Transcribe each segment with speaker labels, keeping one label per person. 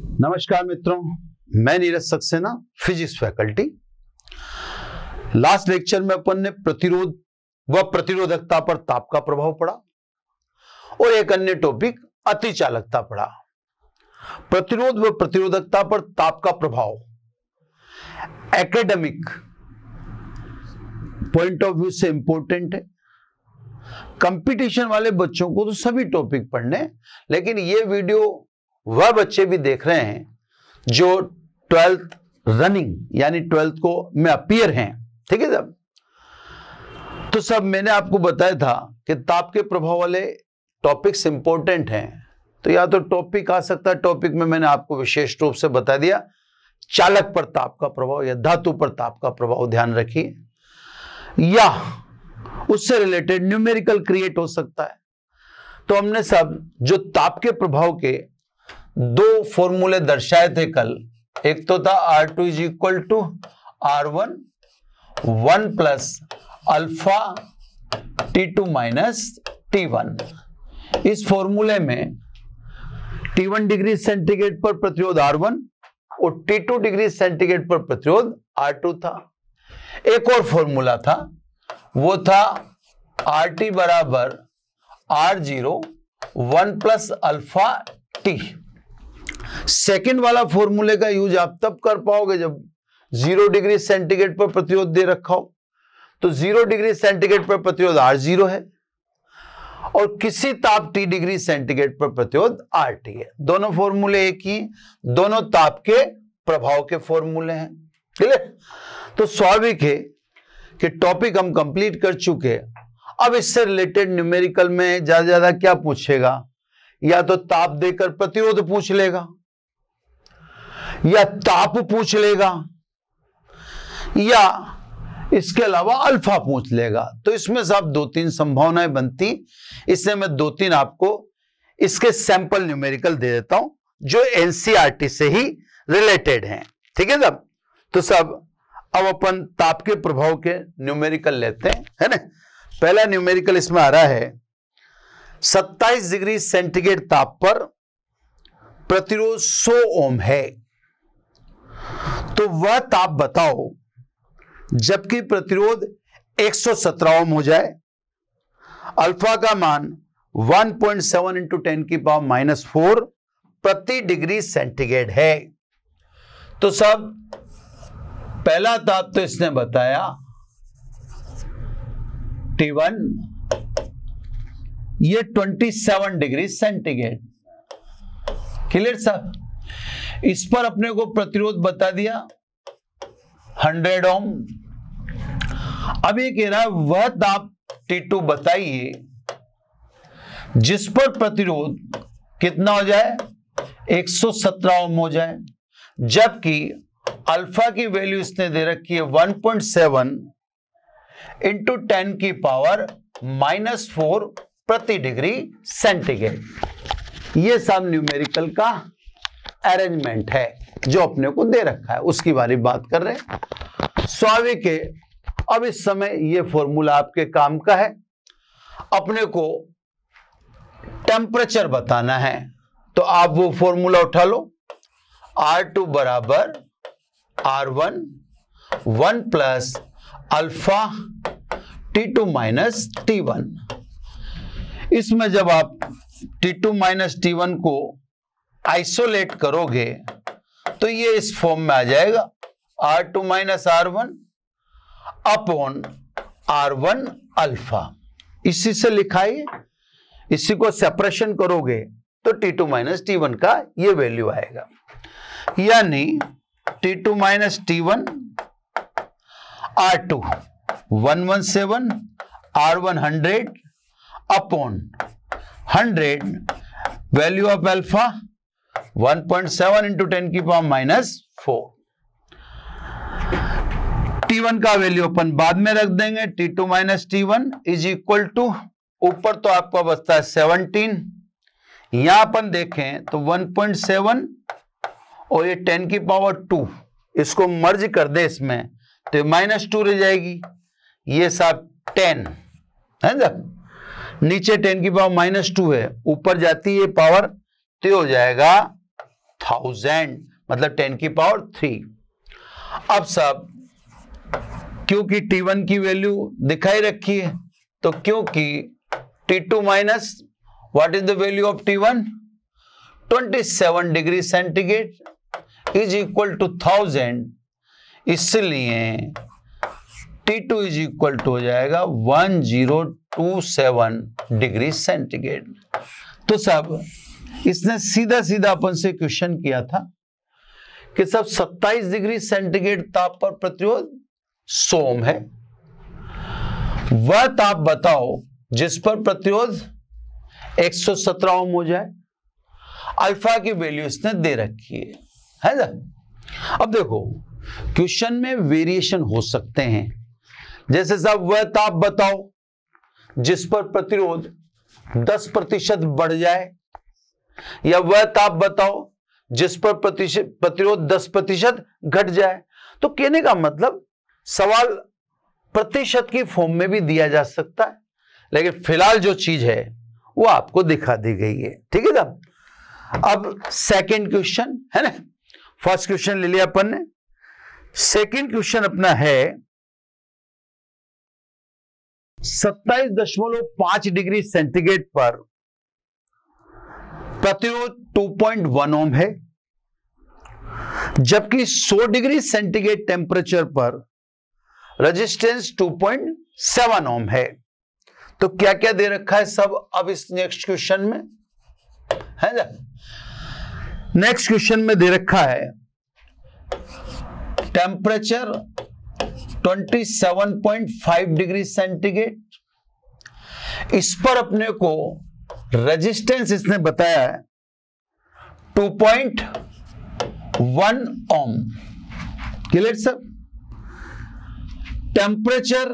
Speaker 1: नमस्कार मित्रों मैं Neeraj Saxena physics faculty last lecture में अपन ने प्रतिरोध व प्रतिरोधकता पर ताप का प्रभाव पड़ा और एक अन्य टॉपिक अति चालकता पड़ा प्रतिरोध व प्रतिरोधकता पर ताप का प्रभाव एकेडमिक पॉइंट ऑफ व्यू से इंपॉर्टेंट है कंपटीशन वाले बच्चों को तो सभी टॉपिक पढ़ने लेकिन ये वीडियो वह बच्चे भी देख रहे हैं जो ट्वेल्थ रनिंग यानी ट्वेल्थ को में अपियर हैं ठीक है सब तो सब मैंने आपको बताया था कि ताप के प्रभाव वाले टॉपिक्स इंपॉर्टेंट हैं तो या तो टॉपिक आ सकता है टॉपिक में मैंने आपको विशेष रूप से बता दिया चालक पर ताप का प्रभाव या धातु पर ताप का प्रभाव ध्यान रखिए या उससे रिलेटेड न्यूमेरिकल क्रिएट हो सकता है तो हमने सब जो ताप के प्रभाव के दो फॉर्मूले दर्शाए थे कल एक तो था R two is equal to R one one plus alpha T two minus T one इस फॉर्मूले में टी वन डिग्री सेंटीग्रेड पर प्रतिरोध आर वन और टी टू डिग्री सेंटीग्रेड पर प्रतिरोध आर टू था एक और फॉर्मूला था वो था आर टी बराबर R zero one plus alpha T second वाला फॉर्मूले का यूज आप तब कर पाओगे जब जीरो डिग्री सेंटीग्रेड पर प्रतिरोध दे रखा हो तो जीरो डिग्री सेंटीग्रेड पर प्रतिरोध आर जीरो है और किसी ताप टी डिग्री सेंटीग्रेड पर प्रतिरोध आर टी है दोनों फॉर्मूले एक ही दोनों ताप के प्रभाव के फॉर्मूले हैं क्लियर तो स्वाभाविक है कि टॉपिक हम कंप्लीट कर चुके हैं अब इससे रिलेटेड न्यूमेरिकल में ज्यादा ज्यादा क्या पूछेगा या तो ताप देकर प्रतिरोध पूछ लेगा या ताप पूछ लेगा या इसके अलावा अल्फा पूछ लेगा तो इसमें से आप दो तीन संभावनाएं बनती इसलिए मैं दो तीन आपको इसके सैंपल न्यूमेरिकल दे देता हूं जो एनसीआरटी से ही रिलेटेड हैं ठीक है सब तो सब अब अपन ताप के प्रभाव के न्यूमेरिकल लेते हैं है ना पहला न्यूमेरिकल इसमें आ रहा है 27 डिग्री सेंटीग्रेड ताप पर प्रतिरोध 100 ओम है तो वह ताप बताओ जबकि प्रतिरोध 117 ओम हो जाए अल्फा का मान 1.7 पॉइंट सेवन इंटू टेन की पावर माइनस फोर प्रति डिग्री सेंटीग्रेड है तो सब पहला ताप तो इसने बताया T1 ये 27 डिग्री सेंटीग्रेड क्लियर सब इस पर अपने को प्रतिरोध बता दिया हंड्रेड ओम अब ये कह रहा है वह ताप T2 बताइए जिस पर प्रतिरोध कितना हो जाए 117 ओम हो जाए जबकि अल्फा की वैल्यू इसने दे रखी है 1.7 पॉइंट सेवन इंटू टेन की पावर माइनस फोर प्रति डिग्री सेंटीग्रेड यह सब न्यूमेरिकल का अरेंजमेंट है जो अपने को दे रखा है उसकी बारे बात कर रहे स्वाभाविक है अब इस समय ये फॉर्मूला आपके काम का है अपने को टेम्परेचर बताना है तो आप वो फॉर्मूला उठा लो आर टू बराबर R one one plus alpha T two minus T one इसमें जब आप T two minus T one को आइसोलेट करोगे तो ये इस फॉर्म में आ जाएगा R two minus R one upon R one alpha इसी से लिखाइए इसी को सेपरेशन करोगे तो T two minus T one का ये वैल्यू आएगा यानी T two minus T one R to one one seven R one hundred upon hundred value of alpha 1.7 point seven into ten की power minus four T one का value अपन बाद में रख देंगे T two minus T one is equal to ऊपर तो आपका बचता है सेवनटीन यहां अपन देखें तो 1.7 और ये 10 की पावर 2 इसको मर्ज कर दे इसमें तो माइनस टू रह जाएगी ये साहब 10 है ना नीचे 10 की पावर माइनस टू है ऊपर जाती है पावर तो हो जाएगा थाउजेंड मतलब टेन की पावर थ्री अब सब क्योंकि टी वन की वैल्यू दिखाई रखी है तो क्योंकि T two minus what is the value of T one twenty seven degree centigrade is equal to thousand इसलिए T two is equal to हो जाएगा one zero two seven degree centigrade तो सब इसने सीधा सीधा अपन से क्वेश्चन किया था कि सब 27 डिग्री सेंटीग्रेड ताप पर प्रतिरोध सोम है वह ताप बताओ जिस पर प्रतिरोध 117 ओम हो जाए अल्फा की वैल्यू इसने दे रखी है है ना अब देखो क्वेश्चन में वेरिएशन हो सकते हैं जैसे साहब वह ताप बताओ जिस पर प्रतिरोध 10 प्रतिशत बढ़ जाए या वह ताप बताओ जिस पर प्रतिरोध दस प्रतिशत घट जाए तो कहने का मतलब सवाल प्रतिशत की फॉर्म में भी दिया जा सकता है लेकिन फिलहाल जो चीज है वो आपको दिखा दी गई है ठीक है ना अब सेकंड क्वेश्चन है ना फर्स्ट क्वेश्चन ले लिया अपन ने सेकंड क्वेश्चन अपना है सत्ताईस दशमलव पांच डिग्री सेंटीग्रेड पर प्रतिरोध 2.1 ओम है जबकि 100 डिग्री सेंटीग्रेड टेम्परेचर पर रेजिस्टेंस 2.7 ओम है तो क्या क्या दे रखा है सब अब इस नेक्स्ट क्वेश्चन में है ना नेक्स्ट क्वेश्चन में दे रखा है टेम्परेचर 27.5 डिग्री सेंटीग्रेड इस पर अपने को रेजिस्टेंस इसने बताया two point one ohm clear sir temperature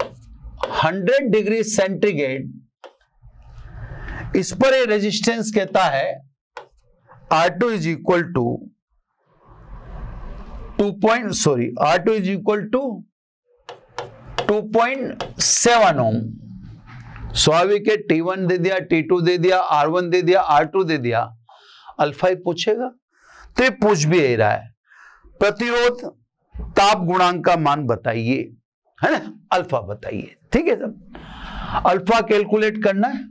Speaker 1: 100 degree centigrade इस पर ये रेजिस्टेंस कहता है R two is equal to two point sorry R two is equal to two point seven ohm स्वाभाविक के टी वन दे दिया टी टू दे दिया are one दे दिया आर टू दे दिया अल्फा ही पूछेगा तो ये पूछ भी यही रहा है प्रतिरोध ताप गुणांक का मान बताइए है ना अल्फा बताइए ठीक है सब अल्फा कैलकुलेट करना है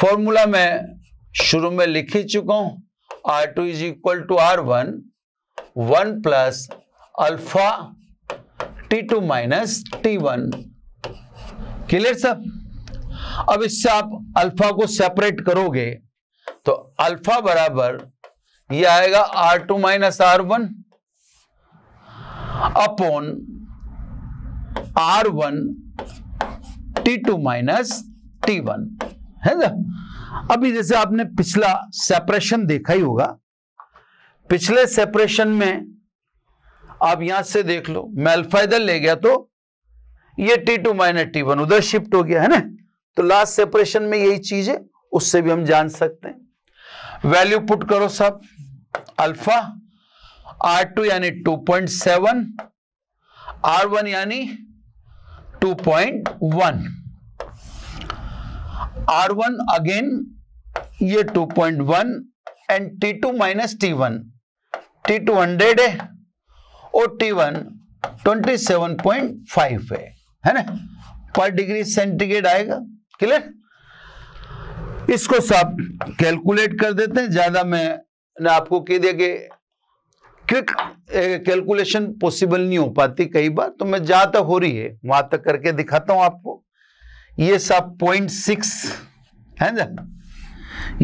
Speaker 1: फॉर्मूला में शुरू में लिख ही चुका हूं R two is equal to R one one plus alpha T two minus T one clear सब अब इससे आप अल्फा को सेपरेट करोगे तो अल्फा बराबर ये आएगा R two minus R one upon R one T two minus T one है ना अभी जैसे आपने पिछला सेपरेशन देखा ही होगा पिछले सेपरेशन में आप यहां से देख लो मैं अल्फा इधर ले गया तो ये T two minus T one उधर शिफ्ट हो गया है ना तो लास्ट सेपरेशन में यही चीज है उससे भी हम जान सकते हैं वैल्यू पुट करो सब अल्फा आर टू यानी two point seven R one यानी two point one R one again ये two point one and T two minus T one T two hundred है और T one twenty seven point five है है ना पर degree centigrade आएगा clear इसको सब कैलकुलेट कर देते हैं ज्यादा मैं ने आपको कह दिया कि क्विक कैलकुलेशन पॉसिबल नहीं हो पाती कई बार तो मैं जहां तक हो रही है वहां तक करके दिखाता हूं आपको ये सब पॉइंट सिक्स है ना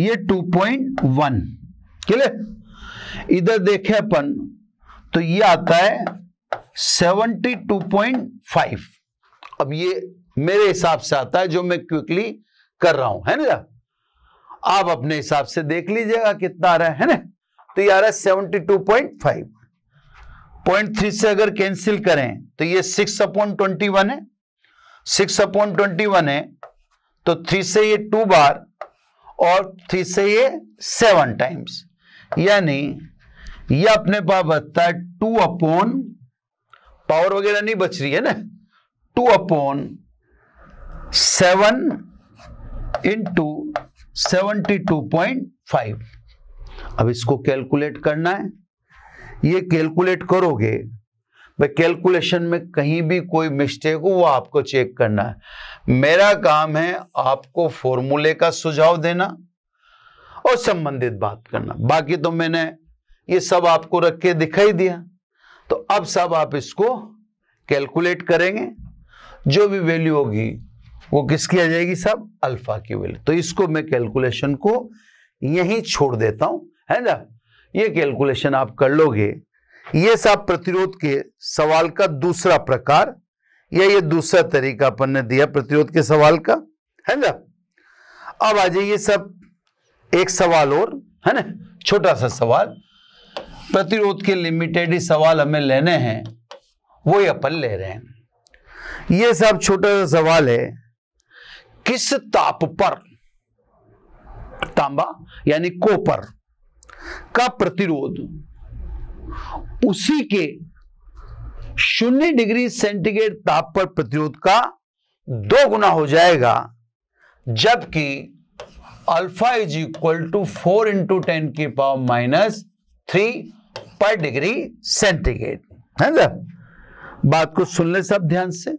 Speaker 1: ये टू पॉइंट वन क्लियर इधर देखे अपन तो ये आता है सेवनटी टू पॉइंट फाइव अब ये मेरे हिसाब से आता है जो मैं क्विकली कर रहा हूं है ना आप अपने हिसाब से देख लीजिएगा कितना आ रहा है, ना तो ये आ रहा है seventy two point five point three से अगर कैंसिल करें तो ये सिक्स अपॉन ट्वेंटी वन है सिक्स अपॉन ट्वेंटी वन है तो थ्री से ये टू बार और थ्री से ये सेवन टाइम्स यानी ये अपने पास बचता है टू अपॉन पावर वगैरह नहीं बच रही है ना two upon seven into seventy two point five अब इसको कैलकुलेट करना है ये कैलकुलेट करोगे भाई कैलकुलेशन में कहीं भी कोई मिस्टेक हो वो आपको चेक करना है मेरा काम है आपको फॉर्मूले का सुझाव देना और संबंधित बात करना बाकी तो मैंने ये सब आपको रख के दिखाई दिया तो अब सब आप इसको कैलकुलेट करेंगे जो भी वैल्यू होगी वो किसकी आ जाएगी सब अल्फा की वैल्यू तो इसको मैं कैलकुलेशन को यहीं छोड़ देता हूं है ना ये कैलकुलेशन आप कर लोगे ये सब प्रतिरोध के सवाल का दूसरा प्रकार या ये दूसरा तरीका अपन ने दिया प्रतिरोध के सवाल का है ना अब आ जाइए सब एक सवाल और है ना छोटा सा सवाल प्रतिरोध के लिमिटेड ही सवाल हमें लेने हैं वो ही अपन ले रहे हैं ये सब छोटा सा सवाल है किस ताप पर तांबा यानी कोपर का प्रतिरोध उसी के शून्य डिग्री सेंटीग्रेड ताप पर प्रतिरोध का दो गुना हो जाएगा जबकि alpha is equal to four into ten की पावर माइनस थ्री पर डिग्री सेंटीग्रेड है ना बात को सुन ले सब ध्यान से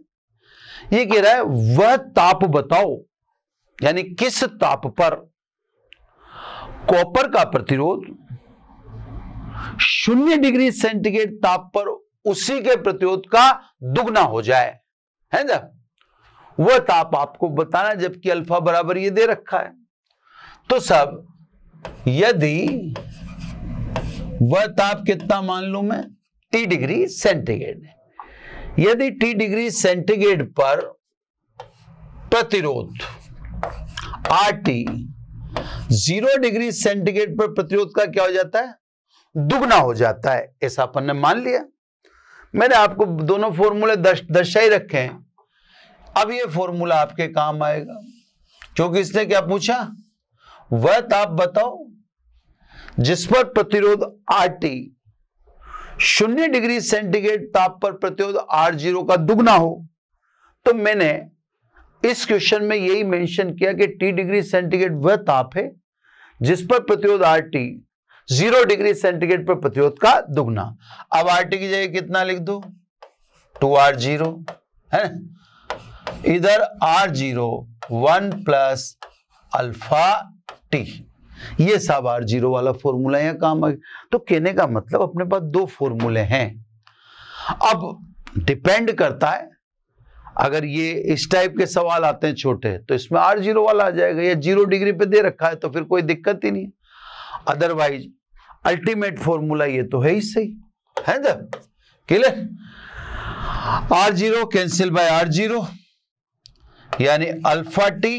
Speaker 1: ये कह रहा है वह ताप बताओ यानी किस ताप पर कॉपर का प्रतिरोध शून्य डिग्री सेंटीग्रेड ताप पर उसी के प्रतिरोध का दुगना हो जाए है ना वह ताप आपको बताना जबकि अल्फा बराबर ये दे रखा है तो सब यदि वह ताप कितना मान लू मैं टी डिग्री सेंटीग्रेड है यदि टी डिग्री सेंटीग्रेड पर प्रतिरोध R T zero degree centigrade पर प्रतिरोध का क्या हो जाता है दुगना हो जाता है ऐसा अपन ने मान लिया मैंने आपको दोनों फॉर्मूले दर्श, दर्शाई रखे हैं अब ये फॉर्मूला आपके काम आएगा क्योंकि इसने क्या पूछा वह ताप तो बताओ जिस पर प्रतिरोध आर टी शून्य डिग्री सेंटीग्रेड ताप पर प्रतिरोध आर जीरो का दुगना हो तो मैंने इस क्वेश्चन में यही मेंशन किया कि टी डिग्री सेंटीग्रेड वह ताप है जिस पर प्रतिरोध R T zero degree centigrade पर प्रतिरोध का दुगना अब आर टी की जगह कितना लिख दो टू आर जीरो है इधर R zero one plus alpha T ये सब आर जीरो वाला फॉर्मूला यहां काम आ गया तो कहने का मतलब अपने पास दो फॉर्मूले हैं अब डिपेंड करता है अगर ये इस टाइप के सवाल आते हैं छोटे तो इसमें आर जीरो वाला आ जाएगा या जीरो डिग्री पे दे रखा है तो फिर कोई दिक्कत ही नहीं अदरवाइज अल्टीमेट फॉर्मूला ये तो है ही सही है ना clear R zero cancel by R zero यानी अल्फा टी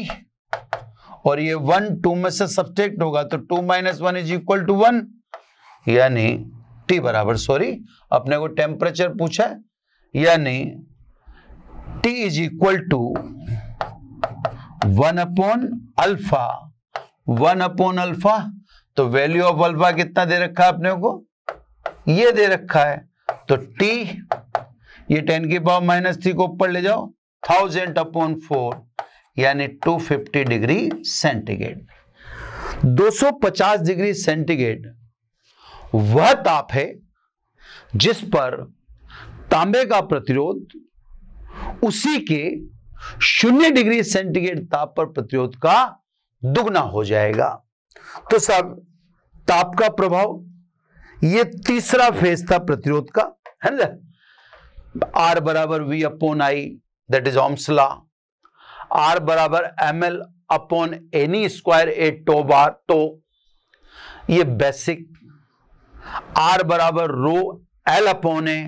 Speaker 1: और ये वन टू में से सब होगा तो two minus one is equal to one यानी टी बराबर सॉरी अपने को टेम्परेचर पूछा है यानी T is equal to one upon alpha one upon alpha तो वैल्यू ऑफ अल्फा कितना दे रखा है अपने को ये दे रखा है तो टी ये टेन की पावर माइनस थ्री को ऊपर ले जाओ थाउजेंड अपॉन फोर यानी 250 डिग्री सेंटीग्रेड 250 डिग्री सेंटीग्रेड वह ताप है जिस पर तांबे का प्रतिरोध उसी के शून्य डिग्री सेंटीग्रेड ताप पर प्रतिरोध का दुगना हो जाएगा तो सब ताप का प्रभाव यह तीसरा फेज था प्रतिरोध का है ना आर बराबर V upon I that is Ohm's law R बराबर M L upon n e square A tau बार तो ये बेसिक आर बराबर रो एल अपॉन ए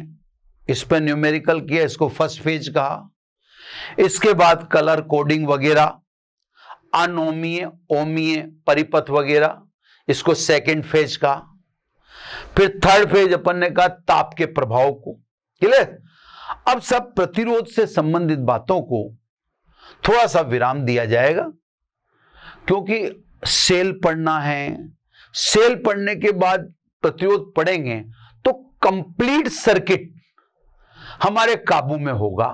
Speaker 1: इस पर न्यूमेरिकल किया इसको फर्स्ट फेज कहा इसके बाद कलर कोडिंग वगैरह अनोमीय ओमीय परिपथ वगैरह इसको सेकंड फेज कहा फिर थर्ड फेज अपन ने कहा ताप के प्रभाव को क्लियर अब सब प्रतिरोध से संबंधित बातों को थोड़ा सा विराम दिया जाएगा क्योंकि सेल पढ़ना है सेल पढ़ने के बाद प्रतिरोध पढ़ेंगे तो कंप्लीट सर्किट हमारे काबू में होगा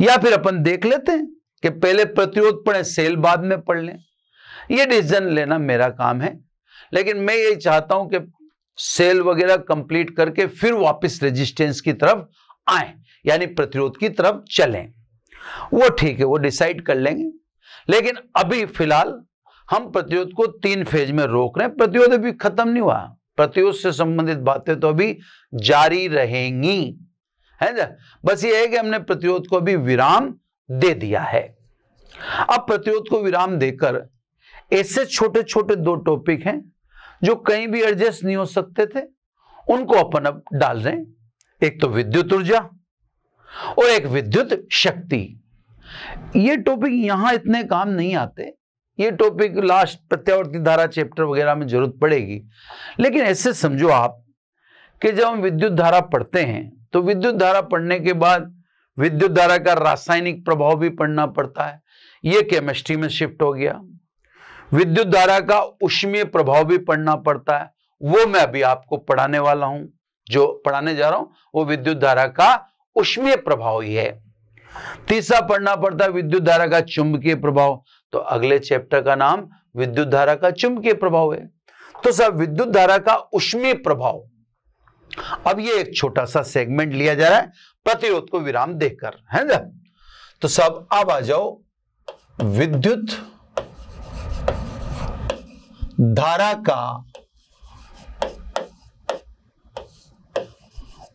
Speaker 1: या फिर अपन देख लेते हैं कि पहले प्रतिरोध पढ़े सेल बाद में पढ़ लें ये डिसीजन लेना मेरा काम है लेकिन मैं ये चाहता हूं कि सेल वगैरह कंप्लीट करके फिर वापस रेजिस्टेंस की तरफ आए यानी प्रतिरोध की तरफ चलें वो ठीक है वो डिसाइड कर लेंगे लेकिन अभी फिलहाल हम प्रतिरोध को तीन फेज में रोक रहे हैं प्रतिरोध अभी खत्म नहीं हुआ प्रतिरोध से संबंधित बातें तो अभी जारी रहेंगी है ना बस ये है कि हमने प्रतिरोध को अभी विराम दे दिया है अब प्रतिरोध को विराम देकर ऐसे छोटे छोटे दो टॉपिक हैं जो कहीं भी एडजस्ट नहीं हो सकते थे उनको अपन अब डाल रहे हैं एक तो विद्युत ऊर्जा और एक विद्युत शक्ति ये टॉपिक यहां इतने काम नहीं आते ये टॉपिक लास्ट प्रत्यावर्ती धारा चैप्टर वगैरह में जरूरत पड़ेगी लेकिन ऐसे समझो आप कि जब हम विद्युत धारा पढ़ते हैं तो विद्युत धारा पढ़ने के बाद विद्युत धारा का रासायनिक प्रभाव भी पढ़ना पड़ता है ये केमिस्ट्री में शिफ्ट हो गया विद्युत धारा का उष्मीय प्रभाव भी पढ़ना पड़ता है वो मैं अभी आपको पढ़ाने वाला हूं जो पढ़ाने जा रहा हूं वो विद्युत धारा का उसमें प्रभाव ही है तीसरा पढ़ना पड़ता है विद्युत धारा का चुंबकीय प्रभाव तो अगले चैप्टर का नाम विद्युत धारा का चुंबकीय प्रभाव है तो सब विद्युत धारा का उष्मीय प्रभाव अब ये एक छोटा सा सेगमेंट लिया जा रहा है प्रतिरोध को विराम देकर है ना तो सब अब आ जाओ विद्युत धारा का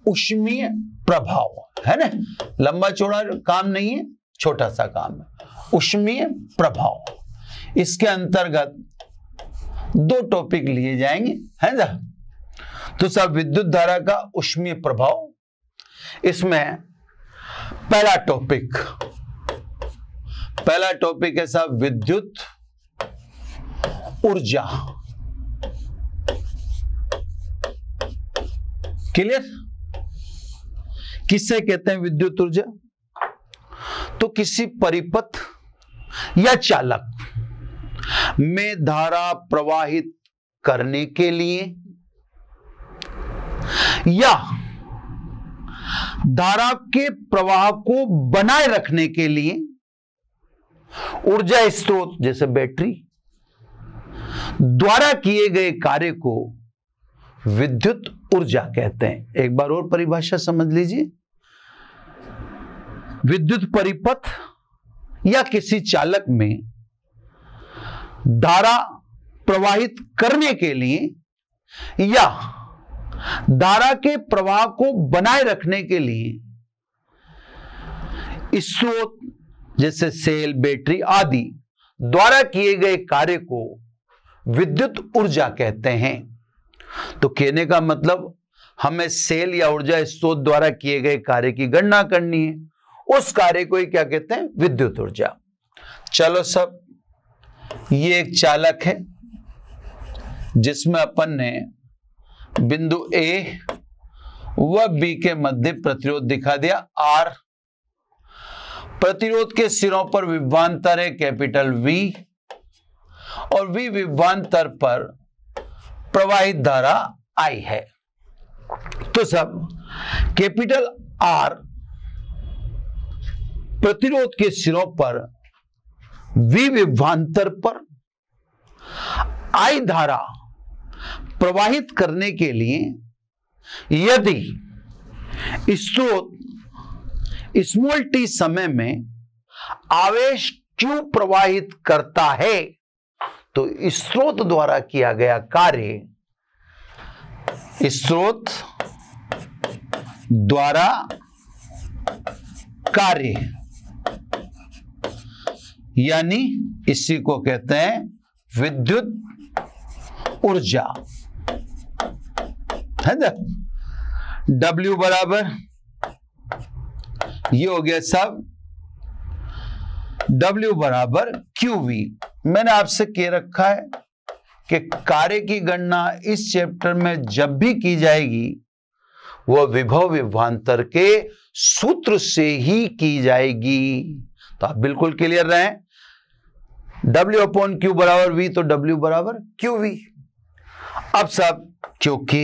Speaker 1: उष्मीय प्रभाव है ना लंबा चौड़ा काम नहीं है छोटा सा काम है उष्मीय प्रभाव इसके अंतर्गत दो टॉपिक लिए जाएंगे है ना तो सर विद्युत धारा का उष्मीय प्रभाव इसमें पहला टॉपिक पहला टॉपिक है सब विद्युत ऊर्जा क्लियर किससे कहते हैं विद्युत ऊर्जा तो किसी परिपथ या चालक में धारा प्रवाहित करने के लिए या धारा के प्रवाह को बनाए रखने के लिए ऊर्जा स्रोत जैसे बैटरी द्वारा किए गए कार्य को विद्युत ऊर्जा कहते हैं एक बार और परिभाषा समझ लीजिए विद्युत परिपथ या किसी चालक में धारा प्रवाहित करने के लिए या धारा के प्रवाह को बनाए रखने के लिए स्रोत जैसे सेल बैटरी आदि द्वारा किए गए कार्य को विद्युत ऊर्जा कहते हैं तो कहने का मतलब हमें सेल या ऊर्जा स्रोत द्वारा किए गए कार्य की गणना करनी है उस कार्य को ही क्या कहते हैं विद्युत ऊर्जा चलो सब ये एक चालक है जिसमें अपन ने बिंदु ए व बी के मध्य प्रतिरोध दिखा दिया आर प्रतिरोध के सिरों पर विभवांतर है कैपिटल वी और वी विभवांतर पर प्रवाहित धारा आई है तो सब कैपिटल आर प्रतिरोध के सिरों पर विविभांतर पर आई धारा प्रवाहित करने के लिए यदि स्त्रोत स्मॉल टी समय में आवेश क्यों प्रवाहित करता है तो स्त्रोत द्वारा किया गया कार्य स्त्रोत द्वारा कार्य यानी इसी को कहते हैं विद्युत ऊर्जा है ना डब्ल्यू बराबर ये हो गया सब डब्ल्यू बराबर क्यू वी मैंने आपसे कह रखा है कि कार्य की गणना इस चैप्टर में जब भी की जाएगी वह विभव विभवांतर के सूत्र से ही की जाएगी तो आप बिल्कुल क्लियर रहें W अपॉन क्यू बराबर V तो W बराबर क्यू वी अब सब क्योंकि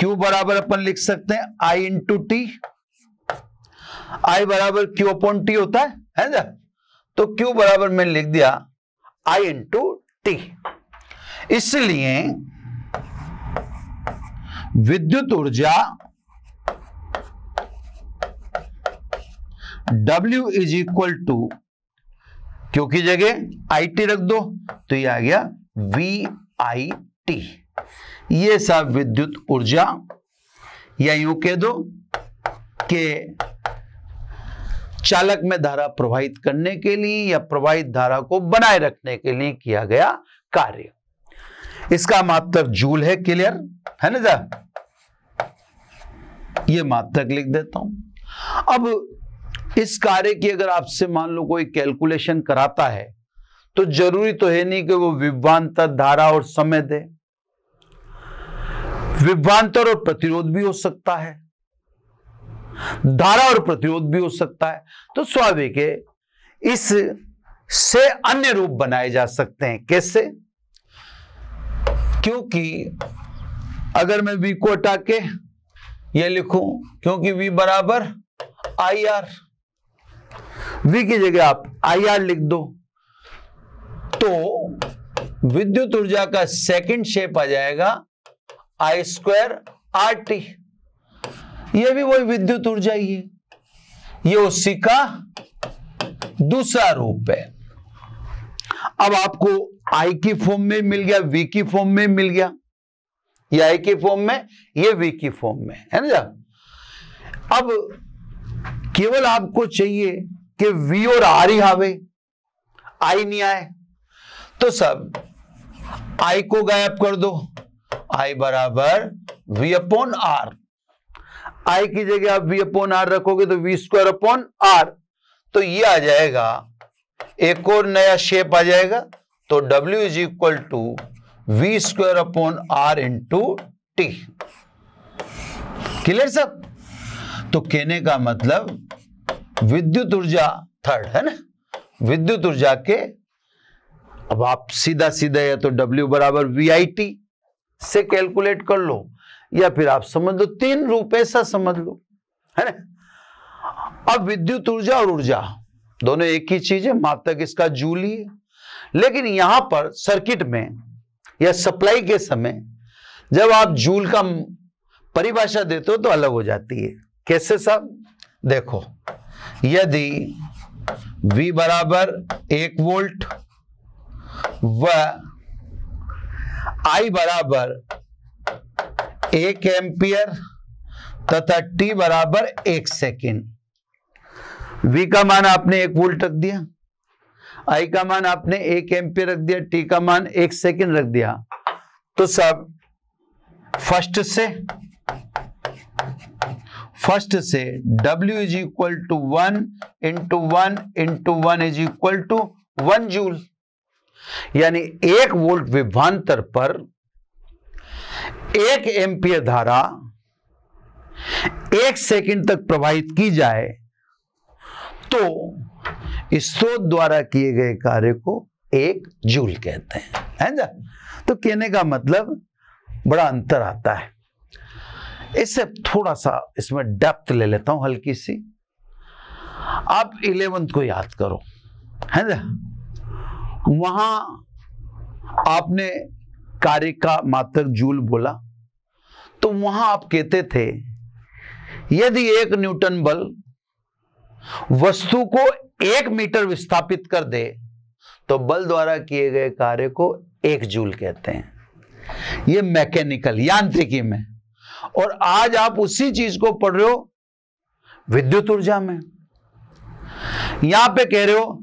Speaker 1: Q बराबर अपन लिख सकते हैं I इंटू टी आई बराबर क्यू अपॉन टी होता है है ना तो Q बराबर मैंने लिख दिया I इंटू टी इसलिए विद्युत ऊर्जा W इज इक्वल टू क्यों की जगह आई टी रख दो तो ये आ गया वी आई टी ये सब विद्युत ऊर्जा या यूं कह दो के चालक में धारा प्रवाहित करने के लिए या प्रवाहित धारा को बनाए रखने के लिए किया गया कार्य इसका मात्रक जूल है क्लियर है ना जा ये मात्रक लिख देता हूं अब इस कार्य की अगर आपसे मान लो कोई कैलकुलेशन कराता है तो जरूरी तो है नहीं कि वो विभ्रांतर धारा और समय दे विभ्रांतर और प्रतिरोध भी हो सकता है धारा और प्रतिरोध भी हो सकता है तो स्वाभाविक है इस से अन्य रूप बनाए जा सकते हैं कैसे क्योंकि अगर मैं वी को हटा के ये लिखूं क्योंकि वी बराबर आई आर वी की जगह आप आई लिख दो तो विद्युत ऊर्जा का सेकंड शेप आ जाएगा आई स्क्वायर आर टी यह भी वही विद्युत ऊर्जा ही है ये उसी का दूसरा रूप है अब आपको आई की फॉर्म में मिल गया V की फॉर्म में मिल गया ये आई की फॉर्म में ये वी की फॉर्म में है ना अब केवल आपको चाहिए कि वी और आर ही हावे आई नहीं आए तो सब आई को गायब कर दो आई बराबर वी अपॉन आर आई की जगह आप वी अपॉन आर रखोगे तो वी स्क्वायर अपॉन आर तो ये आ जाएगा एक और नया शेप आ जाएगा तो W is equal to V square upon R into T clear सब तो कहने का मतलब विद्युत ऊर्जा थर्ड है ना विद्युत ऊर्जा के अब आप सीधा सीधा या तो W बराबर वी आई टी से कैलकुलेट कर लो या फिर आप समझ लो तीन रूप ऐसा समझ लो है ना अब विद्युत ऊर्जा और ऊर्जा दोनों एक ही चीज है तक इसका जूली है लेकिन यहां पर सर्किट में या सप्लाई के समय जब आप जूल का परिभाषा देते हो तो अलग हो जाती है कैसे साहब देखो यदि V बराबर एक वोल्ट व I बराबर एक एम्पियर तथा T बराबर एक सेकेंड V का मान आपने एक वोल्ट रख दिया I का मान आपने एक एम्पियर रख दिया T का मान एक सेकेंड रख दिया तो सब फर्स्ट से फर्स्ट से W is equal to one into one into one is equal to one joule यानी एक वोल्ट विभांतर पर एक एम्पियर धारा एक सेकंड तक प्रवाहित की जाए तो स्रोत द्वारा किए गए कार्य को एक जूल कहते हैं है ना तो कहने का मतलब बड़ा अंतर आता है इससे थोड़ा सा इसमें डेप्थ ले लेता हूं हल्की सी आप इलेवंथ को याद करो है ना वहां आपने कार्य का मात्र जूल बोला तो वहां आप कहते थे यदि एक न्यूटन बल वस्तु को एक मीटर विस्थापित कर दे तो बल द्वारा किए गए कार्य को एक जूल कहते हैं यह मैकेनिकल यांत्रिकी में और आज आप उसी चीज को पढ़ रहे हो विद्युत ऊर्जा में यहां पे कह रहे हो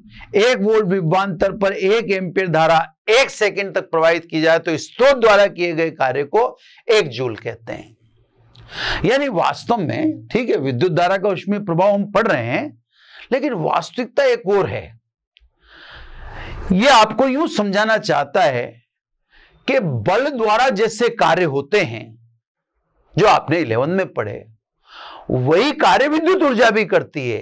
Speaker 1: एक वोल्ट विभवांतर पर एक एम्पियर धारा एक सेकंड तक प्रवाहित की जाए तो स्त्रोत द्वारा किए गए कार्य को एक जूल कहते हैं यानी वास्तव में ठीक है विद्युत धारा का उसमें प्रभाव हम पढ़ रहे हैं लेकिन वास्तविकता एक और है यह आपको यूं समझाना चाहता है कि बल द्वारा जैसे कार्य होते हैं जो आपने इलेवन में पढ़े वही कार्य विद्युत ऊर्जा भी करती है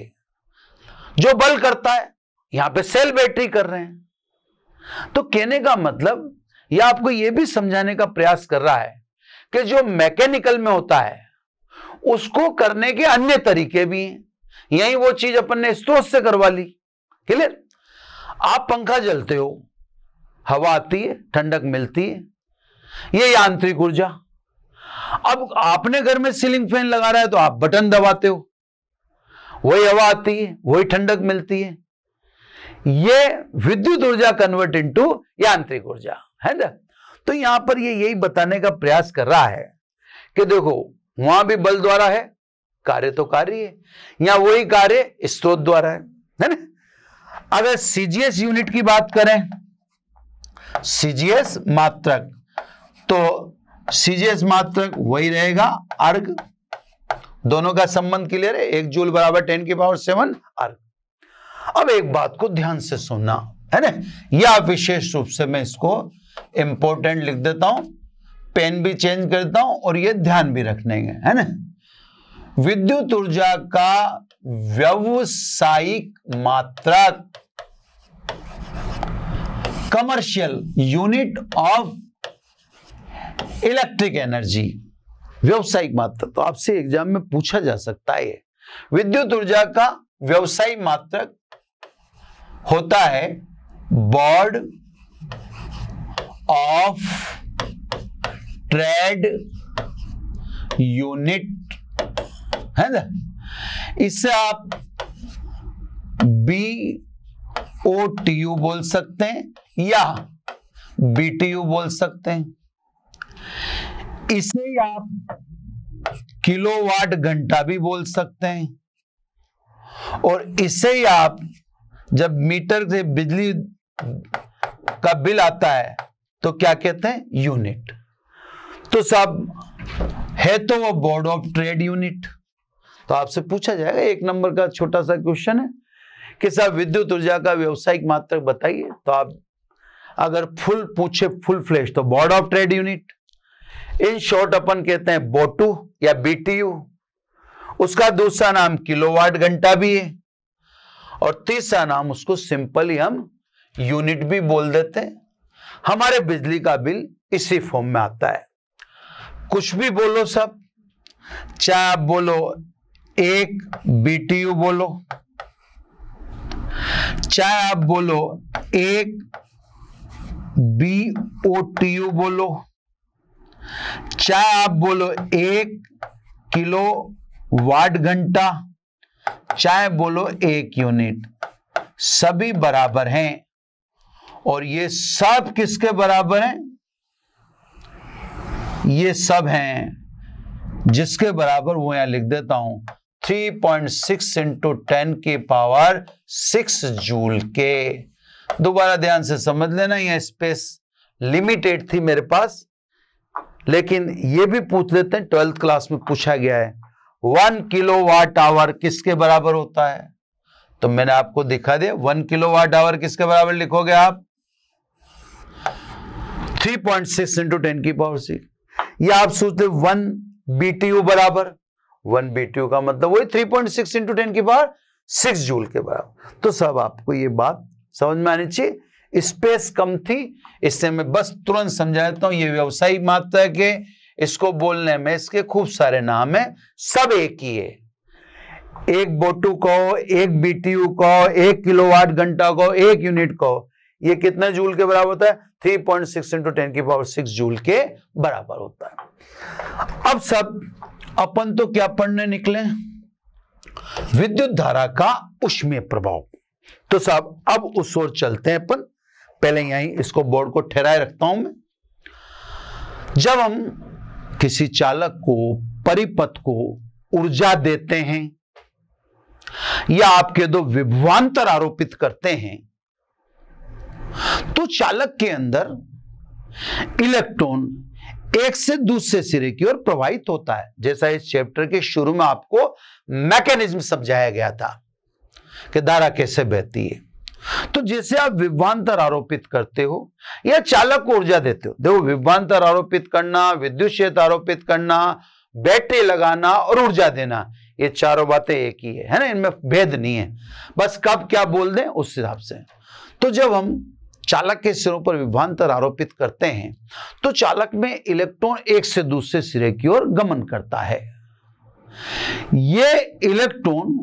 Speaker 1: जो बल करता है यहां पे सेल बैटरी कर रहे हैं तो कहने का मतलब यह आपको यह भी समझाने का प्रयास कर रहा है कि जो मैकेनिकल में होता है उसको करने के अन्य तरीके भी हैं यही वो चीज अपन ने स्त्रोत से करवा ली क्लियर आप पंखा जलते हो हवा आती है ठंडक मिलती है ये यांत्रिक ऊर्जा अब आपने घर में सीलिंग फैन लगा रहा है तो आप बटन दबाते हो वही हवा आती है वही ठंडक मिलती है ये विद्युत ऊर्जा कन्वर्ट इनटू यांत्रिक ऊर्जा है ना तो यहां पर ये यही बताने का प्रयास कर रहा है कि देखो वहां भी बल द्वारा है कार्य तो कार्य है यहां वही कार्य स्त्रोत द्वारा है है ना अगर सीजीएस यूनिट की बात करें सीजीएस मात्रक तो सीजीएस मात्र वही रहेगा अर्ग दोनों का संबंध क्लियर है एक जूल बराबर टेन की पावर सेवन अर्ग अब एक बात को ध्यान से सुनना है ना या विशेष रूप से मैं इसको इंपॉर्टेंट लिख देता हूं पेन भी चेंज करता हूं और यह ध्यान भी रखने है ना विद्युत ऊर्जा का व्यवसायिक मात्रक commercial unit of electric energy व्यवसायिक मात्रा तो आपसे एग्जाम में पूछा जा सकता है विद्युत ऊर्जा का व्यवसायिक मात्रक होता है बोर्ड ऑफ ट्रेड यूनिट है ना इससे आप बी ओ टी यू बोल सकते हैं या बी टी यू बोल सकते हैं इसे आप किलोवाट घंटा भी बोल सकते हैं और इसे ही आप जब मीटर से बिजली का बिल आता है तो क्या कहते हैं यूनिट तो सब है तो वो बोर्ड ऑफ ट्रेड यूनिट तो आपसे पूछा जाएगा एक नंबर का छोटा सा क्वेश्चन है कि साहब विद्युत ऊर्जा का व्यावसायिक मात्रक बताइए तो आप अगर फुल पूछे फुल फ्लैश तो board of trade unit in short अपन कहते हैं बोटू या बीटीयू उसका दूसरा नाम किलोवाट घंटा भी है और तीसरा नाम उसको सिंपली हम यूनिट भी बोल देते हैं हमारे बिजली का बिल इसी फॉर्म में आता है कुछ भी बोलो सब चाहे आप बोलो एक बीटीयू बोलो चाहे आप बोलो एक बीओटीयू बोलो चाहे आप बोलो एक किलो वाट घंटा चाहे बोलो एक यूनिट सभी बराबर हैं और ये सब किसके बराबर हैं ये सब हैं जिसके बराबर वो यहां लिख देता हूं 3.6 पॉइंट सिक्स इंटू टेन के पावर सिक्स जूल के दोबारा ध्यान से समझ लेना यह स्पेस लिमिटेड थी मेरे पास लेकिन ये भी पूछ लेते हैं ट्वेल्थ क्लास में पूछा गया है वन किलो वाट आवर किसके बराबर होता है तो मैंने आपको दिखा दिया वन किलो वाट आवर किसके बराबर लिखोगे आप three point six into ten की पावर सिक्स या आप सोचते वन बी बराबर वन बी का मतलब वही three point six into ten की पावर सिक्स जूल के बराबर तो सब आपको ये बात समझ में आनी चाहिए स्पेस कम थी इससे मैं बस तुरंत समझा देता हूं ये व्यवसायी मात्रा के इसको बोलने में इसके खूब सारे नाम है सब एक ही है एक बोटू को एक बीटीयू को एक किलोवाट घंटा को एक यूनिट को ये कितने जूल के बराबर होता है three point six into ten की पावर सिक्स जूल के बराबर होता है अब सब अपन तो क्या पढ़ने निकले विद्युत धारा का उष्मीय प्रभाव तो साहब अब उस ओर चलते हैं अपन पहले यहीं इसको बोर्ड को ठहराए रखता हूं मैं जब हम किसी चालक को परिपथ को ऊर्जा देते हैं या आपके दो विभवान्तर आरोपित करते हैं तो चालक के अंदर इलेक्ट्रॉन एक से दूसरे सिरे की ओर प्रवाहित होता है जैसा इस चैप्टर के शुरू में आपको मैकेनिज्म समझाया गया था कि धारा कैसे बहती है तो जैसे आप विभ्रांतर आरोपित करते हो या चालक को ऊर्जा देते हो देखो विभ्रांतर आरोपित करना विद्युत क्षेत्र आरोपित करना बैटरी लगाना और ऊर्जा देना ये चारों बातें एक ही है है ना इनमें भेद नहीं है बस कब क्या बोल दें उस हिसाब से तो जब हम चालक के सिरों पर विभ्रांतर आरोपित करते हैं तो चालक में इलेक्ट्रॉन एक से दूसरे सिरे की ओर गमन करता है ये इलेक्ट्रॉन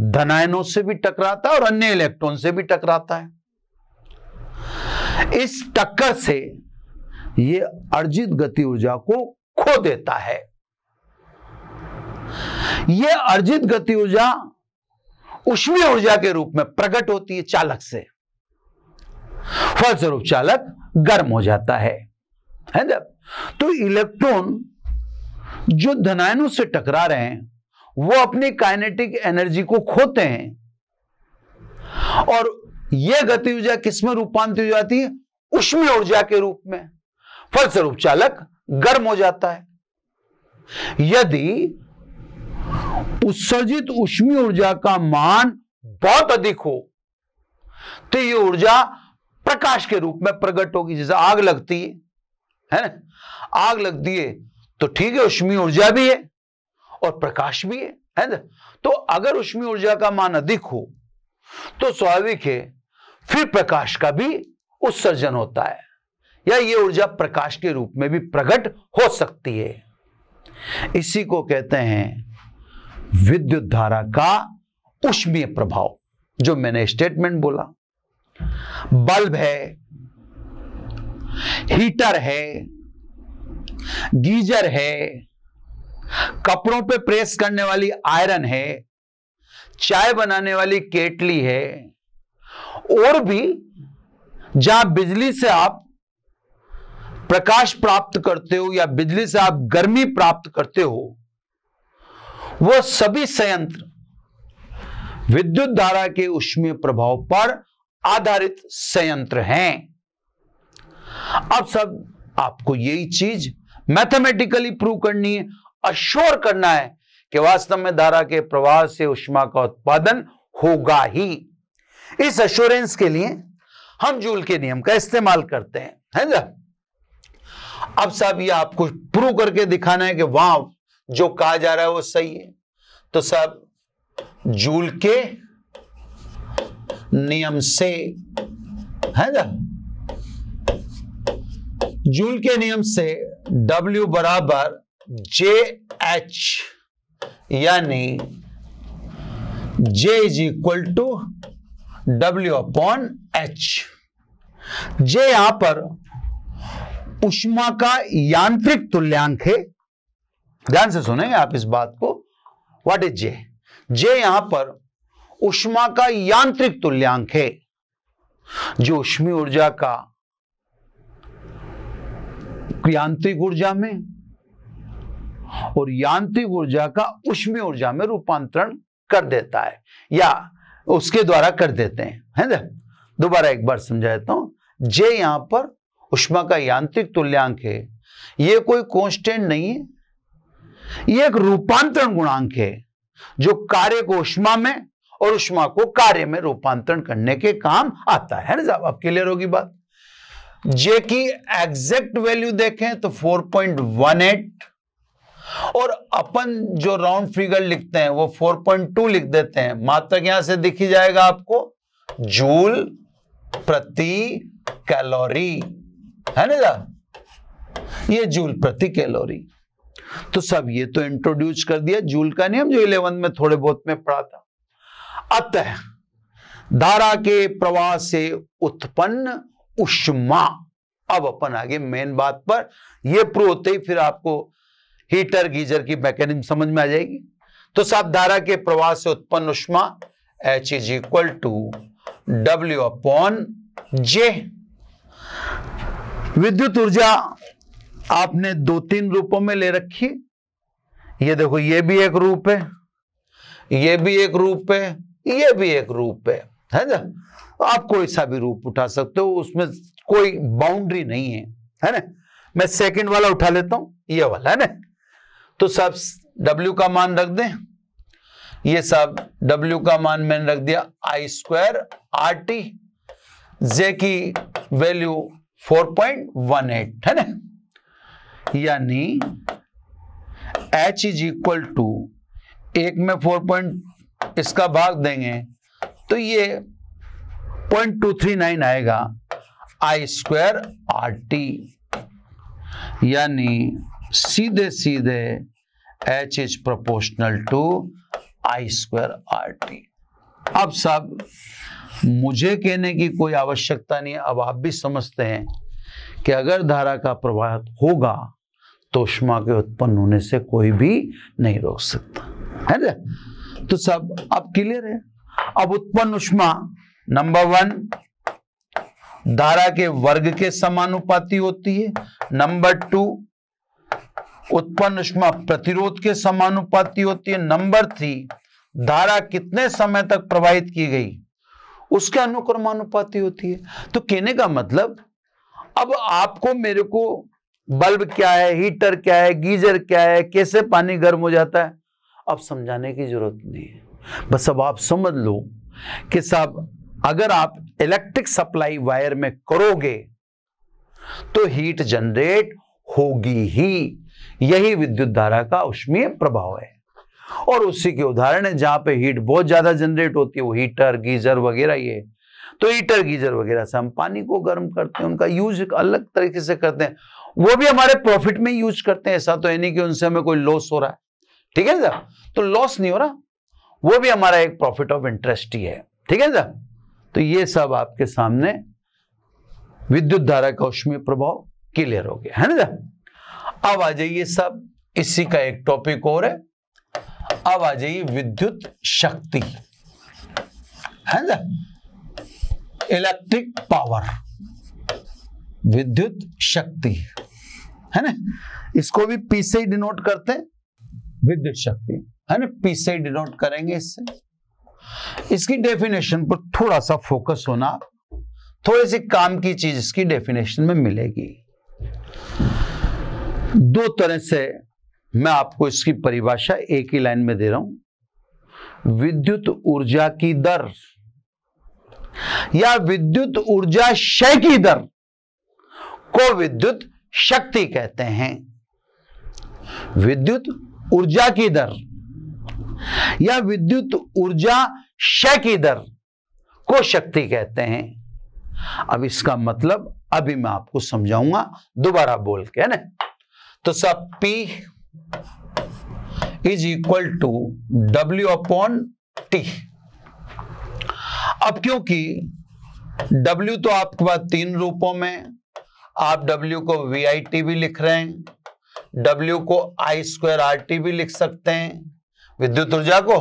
Speaker 1: धनायनों से भी टकराता है और अन्य इलेक्ट्रॉन से भी टकराता है इस टक्कर से ये अर्जित गति ऊर्जा को खो देता है ये अर्जित गति ऊर्जा उष्मीय ऊर्जा के रूप में प्रकट होती है चालक से फलस्वरूप चालक गर्म हो जाता है है जब तो इलेक्ट्रॉन जो धनायनों से टकरा रहे हैं वो अपनी काइनेटिक एनर्जी को खोते हैं और यह गति ऊर्जा किसमें रूपांतरित हो जाती है उष्मी ऊर्जा के रूप में फलस्वरूप चालक गर्म हो जाता है यदि उत्सर्जित उष्मी ऊर्जा का मान बहुत अधिक हो तो ये ऊर्जा प्रकाश के रूप में प्रकट होगी जैसे आग लगती है है ना आग लगती है तो ठीक है उष्मी ऊर्जा भी है और प्रकाश भी है है ना तो अगर उष्मी ऊर्जा का मान अधिक हो तो स्वाभाविक है फिर प्रकाश का भी उत्सर्जन होता है या ये ऊर्जा प्रकाश के रूप में भी प्रकट हो सकती है इसी को कहते हैं विद्युत धारा का उष्मीय प्रभाव जो मैंने स्टेटमेंट बोला बल्ब है हीटर है गीजर है कपड़ों पे प्रेस करने वाली आयरन है चाय बनाने वाली केटली है और भी जहां बिजली से आप प्रकाश प्राप्त करते हो या बिजली से आप गर्मी प्राप्त करते हो वो सभी संयंत्र विद्युत धारा के उष्मीय प्रभाव पर आधारित संयंत्र हैं अब सब आपको यही चीज मैथमेटिकली प्रूव करनी है अश्योर करना है कि वास्तव में धारा के प्रवाह से उष्मा का उत्पादन होगा ही इस अश्योरेंस के लिए हम जूल के नियम का इस्तेमाल करते हैं है ना अब साहब ये आपको प्रूव करके दिखाना है कि वहां जो कहा जा रहा है वो सही है तो साहब जूल के नियम से है ना जूल के नियम से W बराबर जे एच यानी J is equal to W upon H J यहां पर उष्मा का यांत्रिक तुल्यांक है ध्यान से सुनेंगे आप इस बात को व्हाट इज जे जे यहां पर उष्मा का यांत्रिक तुल्यांक है जो उष्मी ऊर्जा का यांत्रिक ऊर्जा में और यांत्रिक ऊर्जा का उष्मीय ऊर्जा में रूपांतरण कर देता है या उसके द्वारा कर देते हैं है ना दोबारा एक बार समझा देता हूं जे यहां पर उष्मा का यांत्रिक तुल्यांक है यह कोई कॉन्स्टेंट नहीं है यह एक रूपांतरण गुणांक है जो कार्य को उष्मा में और उष्मा को कार्य में रूपांतरण करने के काम आता है ना साहब क्लियर होगी बात जे की एग्जैक्ट वैल्यू देखें तो 4.18 और अपन जो राउंड फिगर लिखते हैं वो 4.2 लिख देते हैं मात्रक यहां से दिखी जाएगा आपको जूल प्रति कैलोरी है ना जा? ये जूल प्रति कैलोरी तो सब ये तो इंट्रोड्यूस कर दिया जूल का नियम जो इलेवन में थोड़े बहुत में पढ़ा था अतः धारा के प्रवाह से उत्पन्न उष्मा अब अपन आगे मेन बात पर यह प्रूव होते ही फिर आपको हीटर गीजर की मैकेनिज्म समझ में आ जाएगी तो साफ धारा के प्रवाह से उत्पन्न उष्मा H is equal to W upon J विद्युत ऊर्जा आपने दो तीन रूपों में ले रखी ये देखो ये भी एक रूप है ये भी एक रूप है ये भी एक रूप है है ना तो आप कोई सा भी रूप उठा सकते हो उसमें कोई बाउंड्री नहीं है है ना मैं सेकंड वाला उठा लेता हूं ये वाला है ना तो सब W का मान रख दें ये सब W का मान मैंने रख दिया I square R T J की वैल्यू 4.18 है ना यानी H इज इक्वल टू एक में 4 पॉइंट इसका भाग देंगे तो ये 0.239 आएगा आई स्क्वायर आर टी यानी सीधे सीधे H is proportional to I square R T अब सब मुझे कहने की कोई आवश्यकता नहीं अब आप भी समझते हैं कि अगर धारा का प्रवाह होगा तो उष्मा के उत्पन्न होने से कोई भी नहीं रोक सकता है ना तो सब अब क्लियर है अब उत्पन्न उष्मा नंबर वन धारा के वर्ग के समानुपाती होती है नंबर टू उत्पन्न उष्मा प्रतिरोध के समानुपाती होती है नंबर थ्री धारा कितने समय तक प्रवाहित की गई उसके अनुक्रमानुपाती होती है तो कहने का मतलब अब आपको मेरे को बल्ब क्या है हीटर क्या है गीजर क्या है कैसे पानी गर्म हो जाता है अब समझाने की जरूरत नहीं है बस अब आप समझ लो कि साहब अगर आप इलेक्ट्रिक सप्लाई वायर में करोगे तो हीट जनरेट होगी ही यही विद्युत धारा का उष्मीय प्रभाव है और उसी के उदाहरण है जहां पे हीट बहुत ज्यादा जनरेट होती है वो हीटर गीजर वगैरह ये तो हीटर गीजर वगैरह से हम पानी को गर्म करते हैं उनका यूज अलग तरीके से करते हैं वो भी हमारे प्रॉफिट में यूज करते हैं ऐसा तो है नहीं कि उनसे हमें कोई लॉस हो रहा है ठीक है सर तो लॉस नहीं हो रहा वो भी हमारा एक प्रॉफिट ऑफ इंटरेस्ट ही है ठीक है सर तो ये सब आपके सामने विद्युत धारा का उष्मीय प्रभाव क्लियर हो गया है ना सर अब आ जाइए सब इसी का एक टॉपिक और है अब आ जाइए विद्युत शक्ति है ना इलेक्ट्रिक पावर विद्युत शक्ति है ना इसको भी पी से डिनोट करते हैं विद्युत शक्ति है ना पी से डिनोट करेंगे इससे इसकी डेफिनेशन पर थोड़ा सा फोकस होना थोड़ी सी काम की चीज इसकी डेफिनेशन में मिलेगी दो तरह से मैं आपको इसकी परिभाषा एक ही लाइन में दे रहा हूं विद्युत ऊर्जा की दर या विद्युत ऊर्जा क्षय की दर को विद्युत शक्ति कहते हैं विद्युत ऊर्जा की दर या विद्युत ऊर्जा क्षय की दर को शक्ति कहते हैं अब इसका मतलब अभी मैं आपको समझाऊंगा दोबारा बोल के है ना तो सब P is equal to W upon T अब क्योंकि W तो आपके पास तीन रूपों में आप W को वी आई टी भी लिख रहे हैं W को आई स्क्वायर आर टी भी लिख सकते हैं विद्युत ऊर्जा को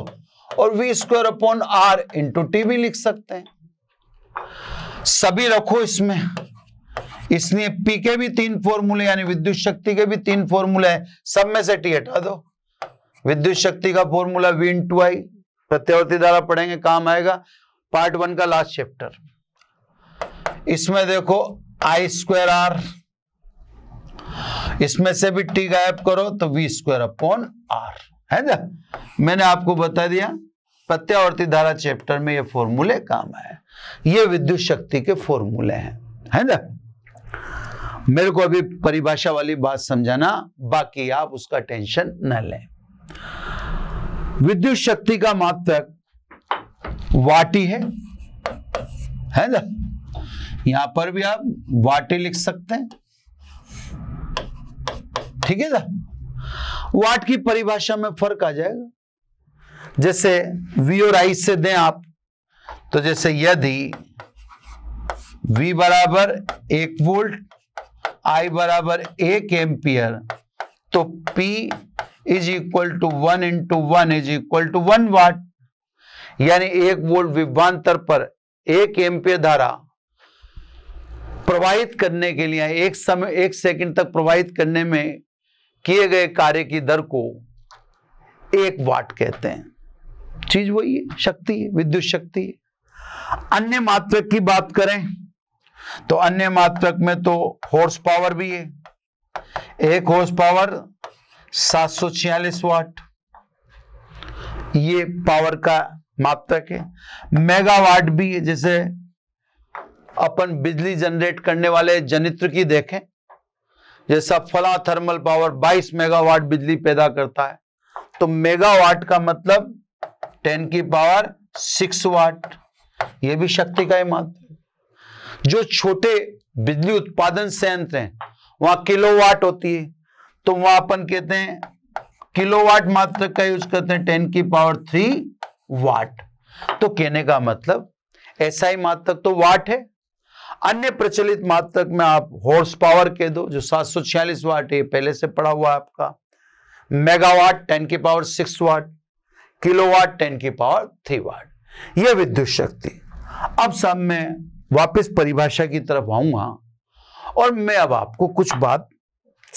Speaker 1: और V square upon R into T भी लिख सकते हैं सभी रखो इसमें इसलिए पी के भी तीन फॉर्मूले यानी विद्युत शक्ति के भी तीन फॉर्मूले हैं सब में से टी हटा दो विद्युत शक्ति का फॉर्मूला वी टू आई प्रत्यावर्ती द्वारा पढ़ेंगे काम आएगा पार्ट वन का लास्ट चैप्टर इसमें देखो आई स्क्वायर आर इसमें से भी टी गायब करो तो वी स्क्वायर अपॉन आर है ना मैंने आपको बता दिया प्रत्यावर्ती धारा चैप्टर में ये फॉर्मूले काम आए ये विद्युत शक्ति के फॉर्मूले हैं है ना मेरे को अभी परिभाषा वाली बात समझाना बाकी आप उसका टेंशन न लें विद्युत शक्ति का मात्र वाटी है है ना यहां पर भी आप वाटी लिख सकते हैं ठीक है ना वाट की परिभाषा में फर्क आ जाएगा जैसे वी और आई से दें आप तो जैसे यदि वी बराबर एक वोल्ट I बराबर एक एम्पियर तो P is equal to one into one is equal to one watt यानी एक वोल्ट विभवांतर पर एक एम्पियर धारा प्रवाहित करने के लिए एक समय एक सेकंड तक प्रवाहित करने में किए गए कार्य की दर को एक वाट कहते हैं चीज वही है शक्ति है विद्युत शक्ति अन्य मात्रक की बात करें तो अन्य मात्रक में तो हॉर्स पावर भी है एक हॉर्स पावर सात सौ छियालीस वाट ये पावर का मात्रक है मेगावाट भी है जैसे अपन बिजली जनरेट करने वाले जनित्र की देखें जैसा फला थर्मल पावर 22 मेगावाट बिजली पैदा करता है तो मेगावाट का मतलब 10 की पावर 6 वाट ये भी शक्ति का ही मात्र जो छोटे बिजली उत्पादन संयंत्र हैं वहां किलोवाट होती है तो वहां अपन कहते हैं किलोवाट मात्र का यूज करते हैं टेन की पावर थ्री वाट तो कहने का मतलब ऐसा ही मात्रक तो वाट है अन्य प्रचलित मात्रक में आप हॉर्स पावर कह दो जो सात सौ छियालीस वाट है पहले से पड़ा हुआ आपका मेगावाट टेन की power six watt kilowatt ten की पावर थ्री वाट यह विद्युत शक्ति अब सब में वापस परिभाषा की तरफ आऊंगा और मैं अब आपको कुछ बात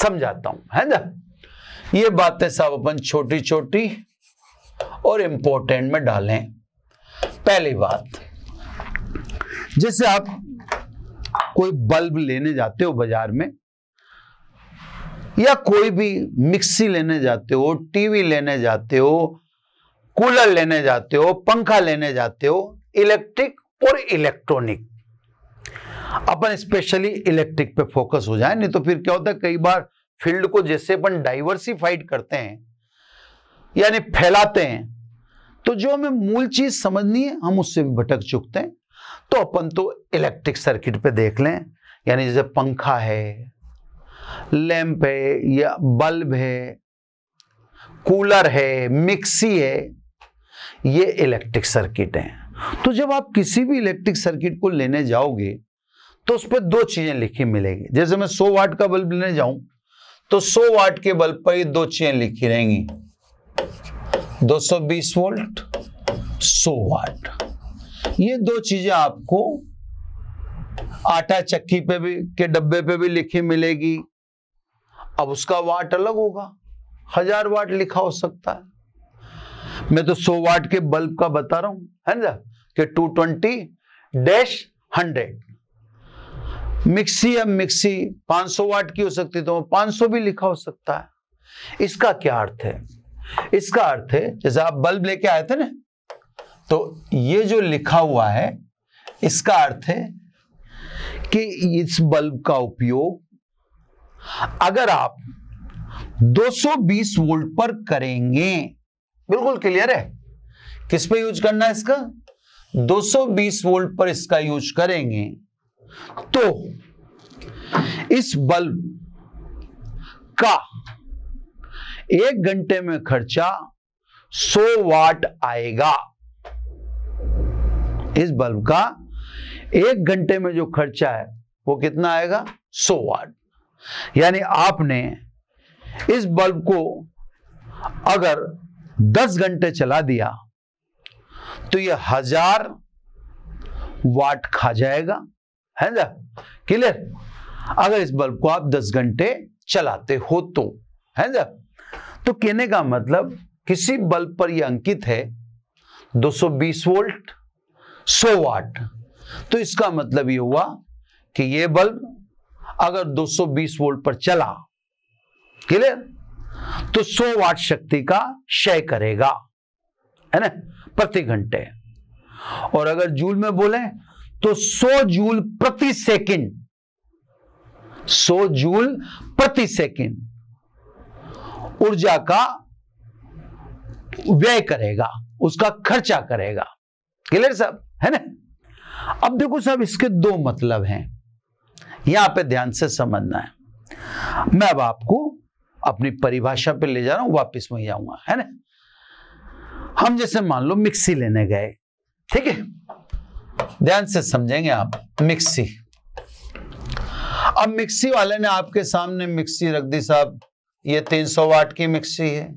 Speaker 1: समझाता हूं है ना ये बातें सब अपन छोटी छोटी और इंपॉर्टेंट में डालें पहली बात जैसे आप कोई बल्ब लेने जाते हो बाजार में या कोई भी मिक्सी लेने जाते हो टीवी लेने जाते हो कूलर लेने जाते हो पंखा लेने जाते हो इलेक्ट्रिक और इलेक्ट्रॉनिक अपन स्पेशली इलेक्ट्रिक पे फोकस हो जाए नहीं तो फिर क्या होता है कई बार फील्ड को जैसे अपन डाइवर्सिफाइड करते हैं यानी फैलाते हैं तो जो हमें मूल चीज समझनी है हम उससे भी भटक चुकते हैं तो अपन तो इलेक्ट्रिक सर्किट पे देख लें यानी जैसे पंखा है लैंप है या बल्ब है कूलर है मिक्सी है ये इलेक्ट्रिक सर्किट है तो जब आप किसी भी इलेक्ट्रिक सर्किट को लेने जाओगे तो उस पर दो चीजें लिखी मिलेगी जैसे मैं 100 वाट का बल्ब लेने जाऊं तो 100 वाट के बल्ब पर ये दो चीजें लिखी रहेंगी 220 वोल्ट 100 वाट ये दो चीजें आपको आटा चक्की पे भी के डब्बे पे भी लिखी मिलेगी अब उसका वाट अलग होगा हजार वाट लिखा हो सकता है मैं तो 100 वाट के बल्ब का बता रहा हूं है ना कि two twenty dash hundred mixie या मिक्सी 500 वाट की हो सकती तो 500 भी लिखा हो सकता है इसका क्या अर्थ है इसका अर्थ है जैसे आप बल्ब लेके आए थे ना तो ये जो लिखा हुआ है इसका अर्थ है कि इस बल्ब का उपयोग अगर आप 220 वोल्ट पर करेंगे बिल्कुल क्लियर है किस पे यूज करना है इसका 220 वोल्ट पर इसका यूज करेंगे तो इस बल्ब का एक घंटे में खर्चा 100 वाट आएगा इस बल्ब का एक घंटे में जो खर्चा है वो कितना आएगा 100 वाट यानी आपने इस बल्ब को अगर 10 घंटे चला दिया तो ये हजार वाट खा जाएगा है ना क्लियर अगर इस बल्ब को आप 10 घंटे चलाते हो तो है ना तो कहने का मतलब किसी बल्ब पर यह अंकित है 220 वोल्ट 100 वाट तो इसका मतलब यह हुआ कि यह बल्ब अगर 220 वोल्ट पर चला क्लियर तो 100 वाट शक्ति का क्षय करेगा है ना प्रति घंटे और अगर जूल में बोले तो 100 जूल प्रति सेकंड 100 जूल प्रति सेकंड ऊर्जा का व्यय करेगा उसका खर्चा करेगा क्लियर साहब है ना अब देखो साहब इसके दो मतलब हैं यहां पे ध्यान से समझना है मैं अब आपको अपनी परिभाषा पे ले जा रहा हूं वापस वहीं जाऊंगा है ना हम जैसे मान लो मिक्सी लेने गए ठीक है ध्यान से समझेंगे आप मिक्सी अब मिक्सी वाले ने आपके सामने मिक्सी रख दी साहब ये 300 वाट की मिक्सी है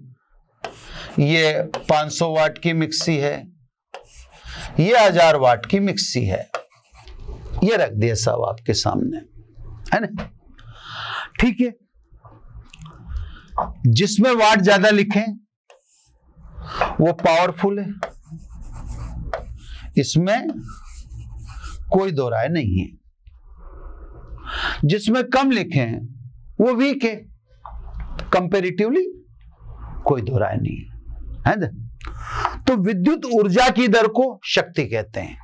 Speaker 1: ये 500 वाट की मिक्सी है ये हजार वाट की मिक्सी है ये रख दिया साहब आपके सामने है ना ठीक है जिसमें वाट ज्यादा लिखे वो पावरफुल है इसमें कोई दो राय नहीं है जिसमें कम लिखे हैं वो वीक है कंपेरिटिवली कोई दो राय नहीं है ना तो विद्युत ऊर्जा की दर को शक्ति कहते हैं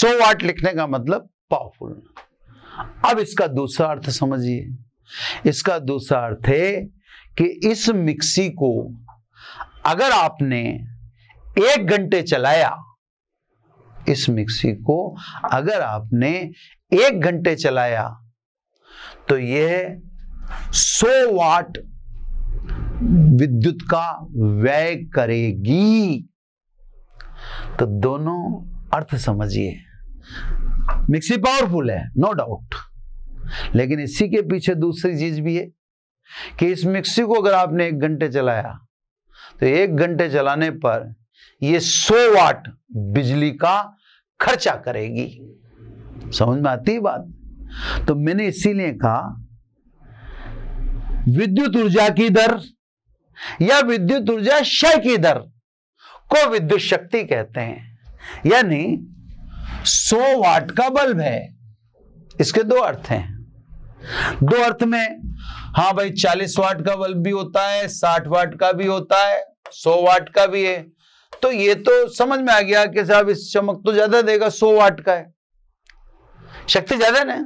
Speaker 1: सौ वाट लिखने का मतलब पावरफुल अब इसका दूसरा अर्थ समझिए इसका दूसरा अर्थ है कि इस मिक्सी को अगर आपने एक घंटे चलाया इस मिक्सी को अगर आपने एक घंटे चलाया तो यह 100 वाट विद्युत का व्यय करेगी तो दोनों अर्थ समझिए मिक्सी पावरफुल है नो no डाउट लेकिन इसी के पीछे दूसरी चीज भी है कि इस मिक्सी को अगर आपने एक घंटे चलाया तो एक घंटे चलाने पर यह 100 वाट बिजली का खर्चा करेगी समझ में आती है बात तो मैंने इसीलिए कहा विद्युत ऊर्जा की दर या विद्युत ऊर्जा क्षय की दर को विद्युत शक्ति कहते हैं यानी 100 वाट का बल्ब है इसके दो अर्थ हैं दो अर्थ में हाँ भाई 40 वाट का बल्ब भी होता है 60 वाट का भी होता है 100 वाट का भी है तो ये तो समझ में आ गया कि साहब इस चमक तो ज्यादा देगा सौ वाट का है शक्ति ज्यादा ना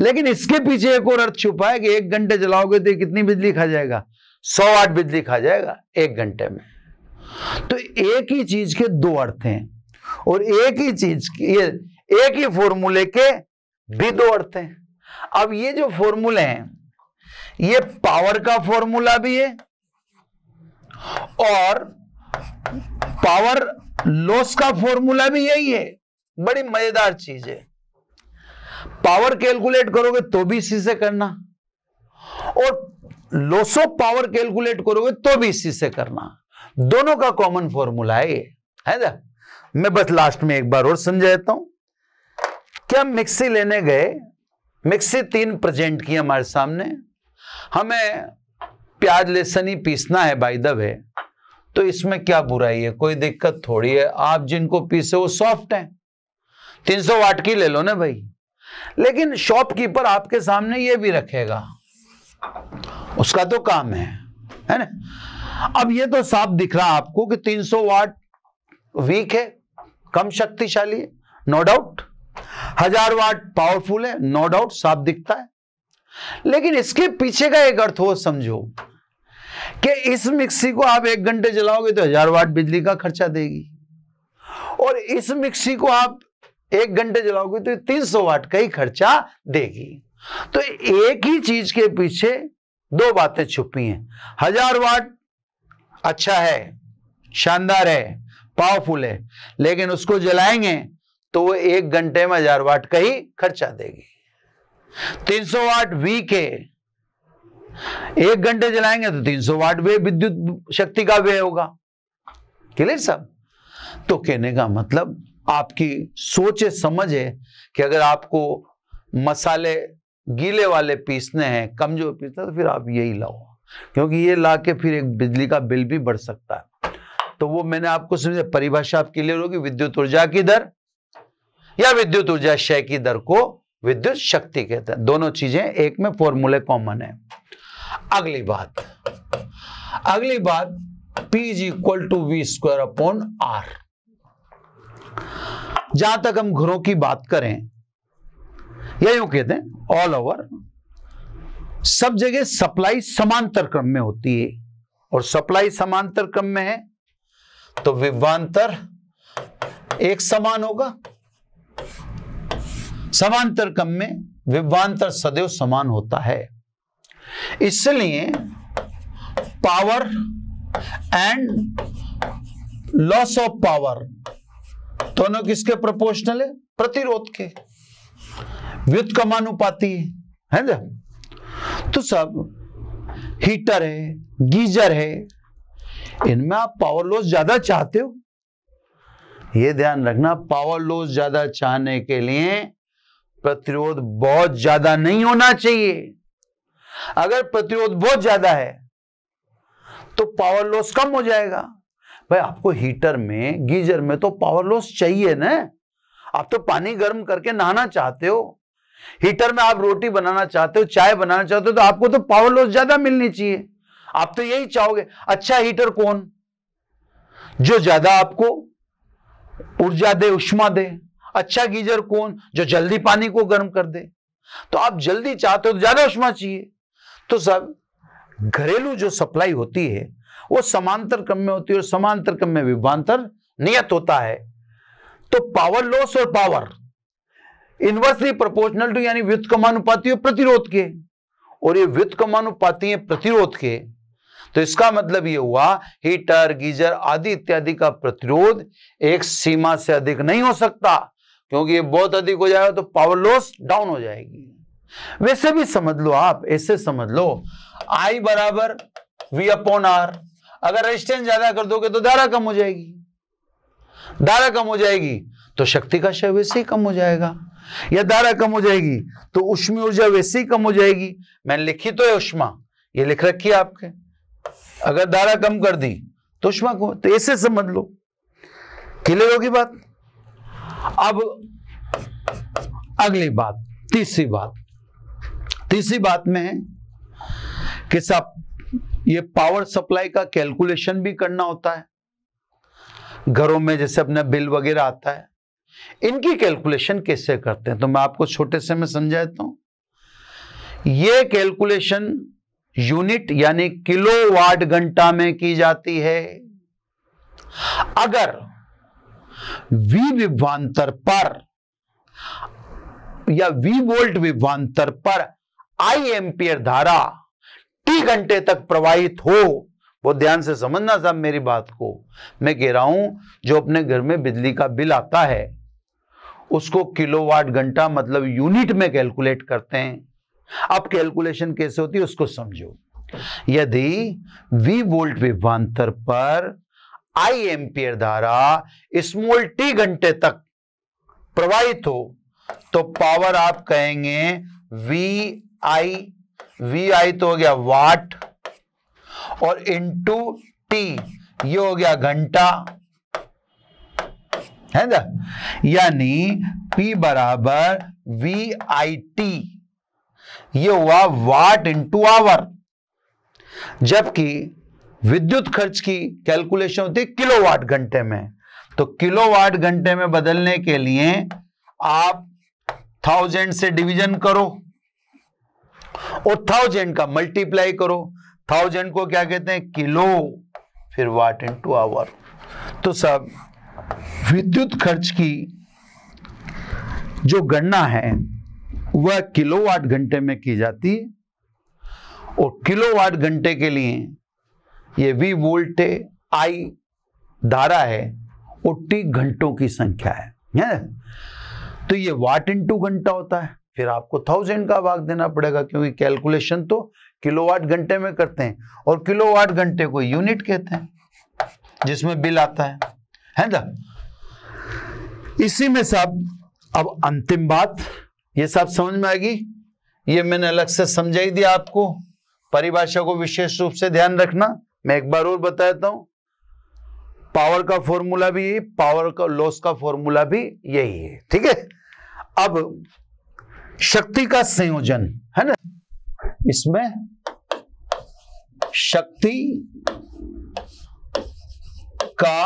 Speaker 1: लेकिन इसके पीछे एक और अर्थ छुपा है कि एक घंटे जलाओगे तो कितनी बिजली खा जाएगा सौ वाट बिजली खा जाएगा एक घंटे में तो एक ही चीज के दो अर्थ हैं और एक ही चीज ये एक ही फॉर्मूले के भी दो अर्थ हैं अब ये जो फॉर्मूले हैं ये पावर का फॉर्मूला भी है और पावर लॉस का फॉर्मूला भी यही है बड़ी मजेदार चीज है पावर कैलकुलेट करोगे तो भी इसी से करना और लॉस ऑफ पावर कैलकुलेट करोगे तो भी इसी से करना दोनों का कॉमन फॉर्मूला है ये है ना मैं बस लास्ट में एक बार और समझा देता हूं क्या मिक्सी लेने गए मिक्सी तीन प्रेजेंट की हमारे सामने हमें प्याज लहसन ही पीसना है बाई द वे तो इसमें क्या बुराई है कोई दिक्कत थोड़ी है आप जिनको पीसे वो सॉफ्ट हैं 300 वाट की ले लो ना भाई लेकिन शॉपकीपर आपके सामने ये भी रखेगा उसका तो काम है है ना अब ये तो साफ दिख रहा आपको कि 300 वाट वीक है कम शक्तिशाली है नो डाउट हजार वाट पावरफुल है नो डाउट साफ दिखता है लेकिन इसके पीछे का एक अर्थ हो समझो कि इस मिक्सी को आप एक घंटे चलाओगे तो हजार वाट बिजली का खर्चा देगी और इस मिक्सी को आप एक घंटे चलाओगे तो तीन सौ वाट का ही खर्चा देगी तो एक ही चीज के पीछे दो बातें छुपी हैं हजार वाट अच्छा है शानदार है पावरफुल है लेकिन उसको जलाएंगे तो वो एक घंटे में हजार वाट का ही खर्चा देगी 300 वाट वीक है एक घंटे जलाएंगे तो 300 वाट वे विद्युत शक्ति का व्यय होगा क्लियर सब तो कहने का मतलब आपकी सोचे समझ है कि अगर आपको मसाले गीले वाले पीसने हैं कमजोर पीसना तो फिर आप यही लाओ क्योंकि ये ला के फिर एक बिजली का बिल भी बढ़ सकता है तो वो मैंने आपको समझे परिभाषा आप क्लियर होगी विद्युत ऊर्जा की दर या विद्युत ऊर्जा क्षय की दर को विद्युत शक्ति कहते हैं दोनों चीजें एक में फॉर्मूले कॉमन है अगली बात अगली बात P is equal to V square upon R जहां तक हम घरों की बात करें या यूं कहते हैं ऑल ओवर सब जगह सप्लाई समांतर क्रम में होती है और सप्लाई समांतर क्रम में है तो विवांतर एक समान होगा समांतर क्रम में विवांतर सदैव समान होता है इसलिए power and loss of power दोनों किसके प्रोपोर्शनल है प्रतिरोध के व्युत है है ना तो सब हीटर है गीजर है इनमें आप पावर लॉस ज्यादा चाहते हो ये ध्यान रखना पावर लॉस ज्यादा चाहने के लिए प्रतिरोध बहुत ज्यादा नहीं होना चाहिए अगर प्रतिरोध बहुत ज्यादा है तो पावर लॉस कम हो जाएगा भाई आपको हीटर में गीजर में तो पावर लॉस चाहिए ना आप तो पानी गर्म करके नहाना चाहते हो हीटर में आप रोटी बनाना चाहते हो चाय बनाना चाहते हो तो आपको तो पावर लॉस ज्यादा मिलनी चाहिए आप तो यही चाहोगे अच्छा हीटर कौन जो ज्यादा आपको ऊर्जा दे उष्मा दे अच्छा गीजर कौन जो जल्दी पानी को गर्म कर दे तो आप जल्दी चाहते हो तो ज्यादा उष्मा चाहिए तो सब घरेलू जो सप्लाई होती है वो समांतर क्रम में होती है और समांतर क्रम में विभांतर नियत होता है तो पावर लॉस और पावर इनवर्सली प्रोपोर्शनल टू यानी व्युत कमानुपाती प्रतिरोध के और ये व्युत कमानुपाती प्रतिरोध के तो इसका मतलब ये हुआ हीटर गीजर आदि इत्यादि का प्रतिरोध एक सीमा से अधिक नहीं हो सकता क्योंकि ये बहुत अधिक हो जाएगा तो पावर लॉस डाउन हो जाएगी वैसे भी समझ लो आप ऐसे समझ लो आई बराबर वी अपॉन आर अगर रेजिस्टेंस ज्यादा कर दोगे तो धारा कम हो जाएगी धारा कम हो जाएगी तो शक्ति का क्षय वैसे ही कम हो जाएगा या धारा कम हो जाएगी तो उष्मी ऊर्जा वैसे ही कम हो जाएगी मैंने लिखी तो है उष्मा ये लिख रखी है आपके अगर धारा कम कर दी तो उष्मा को तो ऐसे समझ लो क्लियर होगी बात अब अगली बात तीसरी बात तीसरी बात में है कि सब ये पावर सप्लाई का कैलकुलेशन भी करना होता है घरों में जैसे अपना बिल वगैरह आता है इनकी कैलकुलेशन कैसे करते हैं तो मैं आपको छोटे से समझा समझाता हूं ये कैलकुलेशन यूनिट यानी किलो वाट घंटा में की जाती है अगर वी विभवांतर पर या वी वोल्ट विभवांतर पर आई एम्पियर धारा टी घंटे तक प्रवाहित हो वो ध्यान से समझना साहब मेरी बात को मैं कह रहा हूं जो अपने घर में बिजली का बिल आता है उसको किलोवाट घंटा मतलब यूनिट में कैलकुलेट करते हैं अब कैलकुलेशन कैसे होती है उसको समझो यदि V वोल्ट विभवांतर पर I एम्पियर धारा स्मॉल t घंटे तक प्रवाहित हो तो पावर आप कहेंगे वी आई वी आई तो हो गया वाट और इंटू टी ये हो गया घंटा है ना यानी P बराबर वी आई टी ये हुआ वाट इंटू आवर जबकि विद्युत खर्च की कैलकुलेशन होती है किलोवाट घंटे में तो किलोवाट घंटे में बदलने के लिए आप थाउजेंड से डिवीजन करो और थाउजेंड का मल्टीप्लाई करो थाउजेंड को क्या कहते हैं किलो फिर वाट इन टू आवर तो सब विद्युत खर्च की जो गणना है वह किलोवाट घंटे में की जाती है और किलोवाट घंटे के लिए ये वी वोल्ट आई धारा है और टी घंटों की संख्या है, है? तो ये वाट इन टू घंटा होता है फिर आपको थाउजेंड का भाग देना पड़ेगा क्योंकि कैलकुलेशन तो किलोवाट घंटे में करते हैं और किलोवाट घंटे को यूनिट कहते हैं जिसमें बिल आता है है ना इसी में साहब अब अंतिम बात ये सब समझ में आएगी ये मैंने अलग से समझाई दिया आपको परिभाषा को विशेष रूप से ध्यान रखना मैं एक बार और बता देता हूं पावर का फॉर्मूला भी यही पावर का लॉस का फॉर्मूला भी यही है ठीक है अब शक्ति का संयोजन है ना इसमें शक्ति का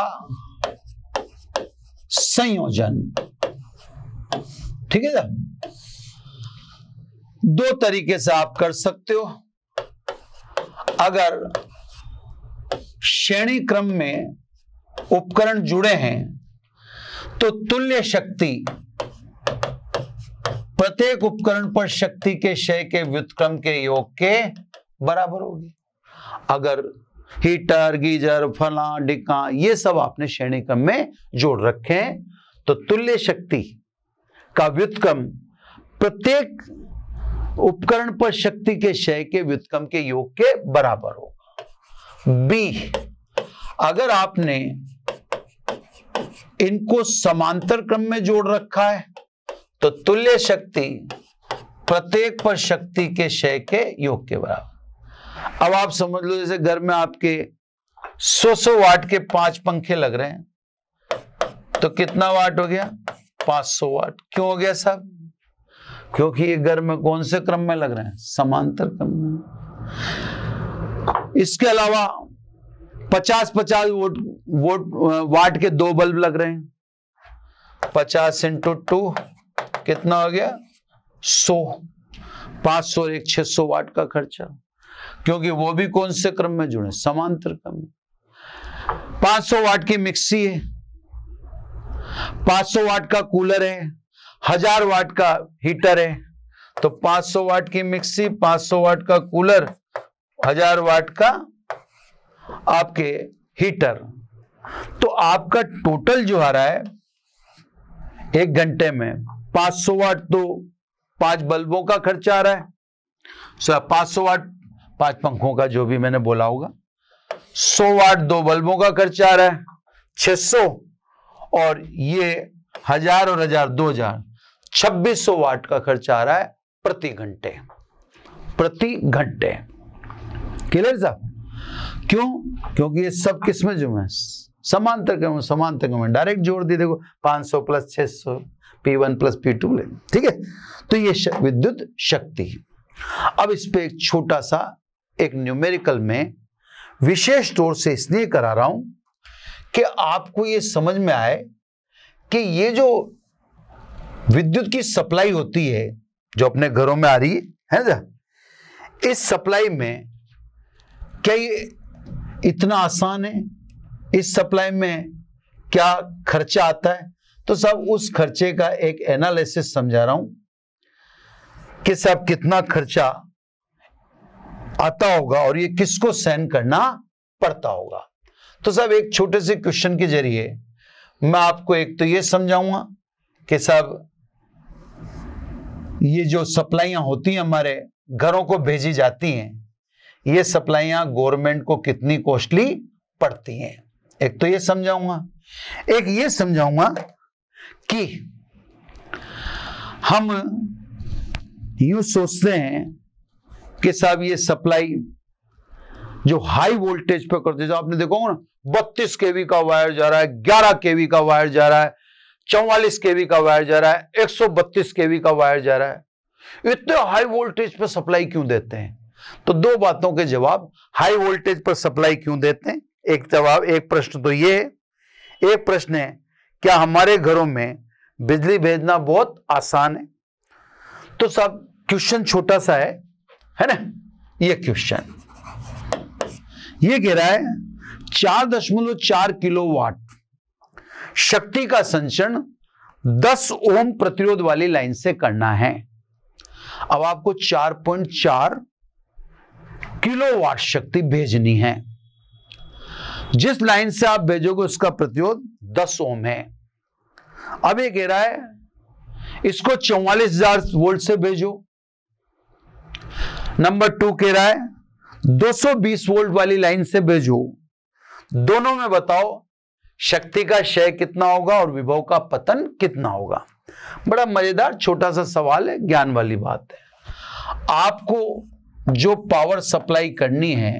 Speaker 1: संयोजन ठीक है ना दो तरीके से आप कर सकते हो अगर श्रेणी क्रम में उपकरण जुड़े हैं तो तुल्य शक्ति प्रत्येक उपकरण पर शक्ति के क्षय के व्युतक्रम के योग के बराबर होगी अगर हीटर गीजर फला डिका ये सब आपने श्रेणी क्रम में जोड़ रखे हैं तो तुल्य शक्ति का व्युतक्रम प्रत्येक उपकरण पर शक्ति के क्षय के व्युतक्रम के योग के बराबर होगा बी अगर आपने इनको समांतर क्रम में जोड़ रखा है तो तुल्य शक्ति प्रत्येक पर शक्ति के क्षय के योग के बराबर अब आप समझ लो जैसे घर में आपके 100 सौ वाट के पांच पंखे लग रहे हैं तो कितना वाट हो गया 500 वाट क्यों हो गया साहब क्योंकि ये घर में कौन से क्रम में लग रहे हैं समांतर क्रम में इसके अलावा 50 पचास वोट वोट वाट के दो बल्ब लग रहे हैं 50 इंटू टू कितना हो गया सो पांच सौ एक छह सौ वाट का खर्चा क्योंकि वो भी कौन से क्रम में जुड़े समांतर क्रम में पांच सौ वाट की मिक्सी है पांच सौ वाट का कूलर है हजार वाट का हीटर है तो पांच सौ वाट की मिक्सी पांच सौ वाट का कूलर हजार वाट का आपके हीटर तो आपका टोटल जो आ रहा है एक घंटे में पांच सौ वाट तो पांच बल्बों का खर्चा आ रहा है सो पांच सौ वाट पांच पंखों का जो भी मैंने बोला होगा सौ वाट दो बल्बों का खर्चा आ रहा है छह सौ और ये हजार और हजार दो हजार छब्बीस सौ वाट का खर्चा आ रहा है प्रति घंटे प्रति घंटे क्लियर साहब क्यों क्योंकि ये सब किसमें में जुमे समांतर क्रम समांतर क्रम डायरेक्ट जोड़ दी देखो पांच सौ प्लस छह सौ P one plus P two ले ठीक है तो ये विद्युत शक्ति अब इस पर एक छोटा सा एक न्यूमेरिकल में विशेष तौर से इसलिए करा रहा हूं कि आपको ये समझ में आए कि ये जो विद्युत की सप्लाई होती है जो अपने घरों में आ रही है है ना इस सप्लाई में क्या ये इतना आसान है इस सप्लाई में क्या खर्चा आता है तो सब उस खर्चे का एक एनालिसिस समझा रहा हूं कि साहब कितना खर्चा आता होगा और ये किसको सहन करना पड़ता होगा तो साहब एक छोटे से क्वेश्चन के जरिए मैं आपको एक तो ये समझाऊंगा कि साहब ये जो सप्लाइया होती हैं हमारे घरों को भेजी जाती हैं ये सप्लाइया गवर्नमेंट को कितनी कॉस्टली पड़ती हैं एक तो ये समझाऊंगा एक ये समझाऊंगा कि हम यू सोचते हैं कि साहब ये सप्लाई जो हाई वोल्टेज पर करते जो आपने देखो ना बत्तीस केवी का वायर जा रहा है ग्यारह केवी का वायर जा रहा है चौवालीस केवी का वायर जा रहा है एक सौ बत्तीस केवी का वायर जा रहा है इतने हाई वोल्टेज पर सप्लाई क्यों देते हैं तो दो बातों के जवाब हाई वोल्टेज पर सप्लाई क्यों देते हैं एक जवाब एक प्रश्न तो ये है एक प्रश्न है क्या हमारे घरों में बिजली भेजना बहुत आसान है तो सब क्वेश्चन छोटा सा है है ना ये क्वेश्चन ये कह रहा है चार दशमलव चार किलो वाट शक्ति का संचरण 10 ओम प्रतिरोध वाली लाइन से करना है अब आपको 4.4 किलोवाट शक्ति भेजनी है जिस लाइन से आप भेजोगे उसका प्रतिरोध 10 ओम है अब ये कह रहा है इसको चौवालीस हजार वोल्ट से भेजो नंबर टू कह रहा है 220 वोल्ट वाली लाइन से भेजो दोनों में बताओ शक्ति का क्षय कितना होगा और विभव का पतन कितना होगा बड़ा मजेदार छोटा सा सवाल है ज्ञान वाली बात है आपको जो पावर सप्लाई करनी है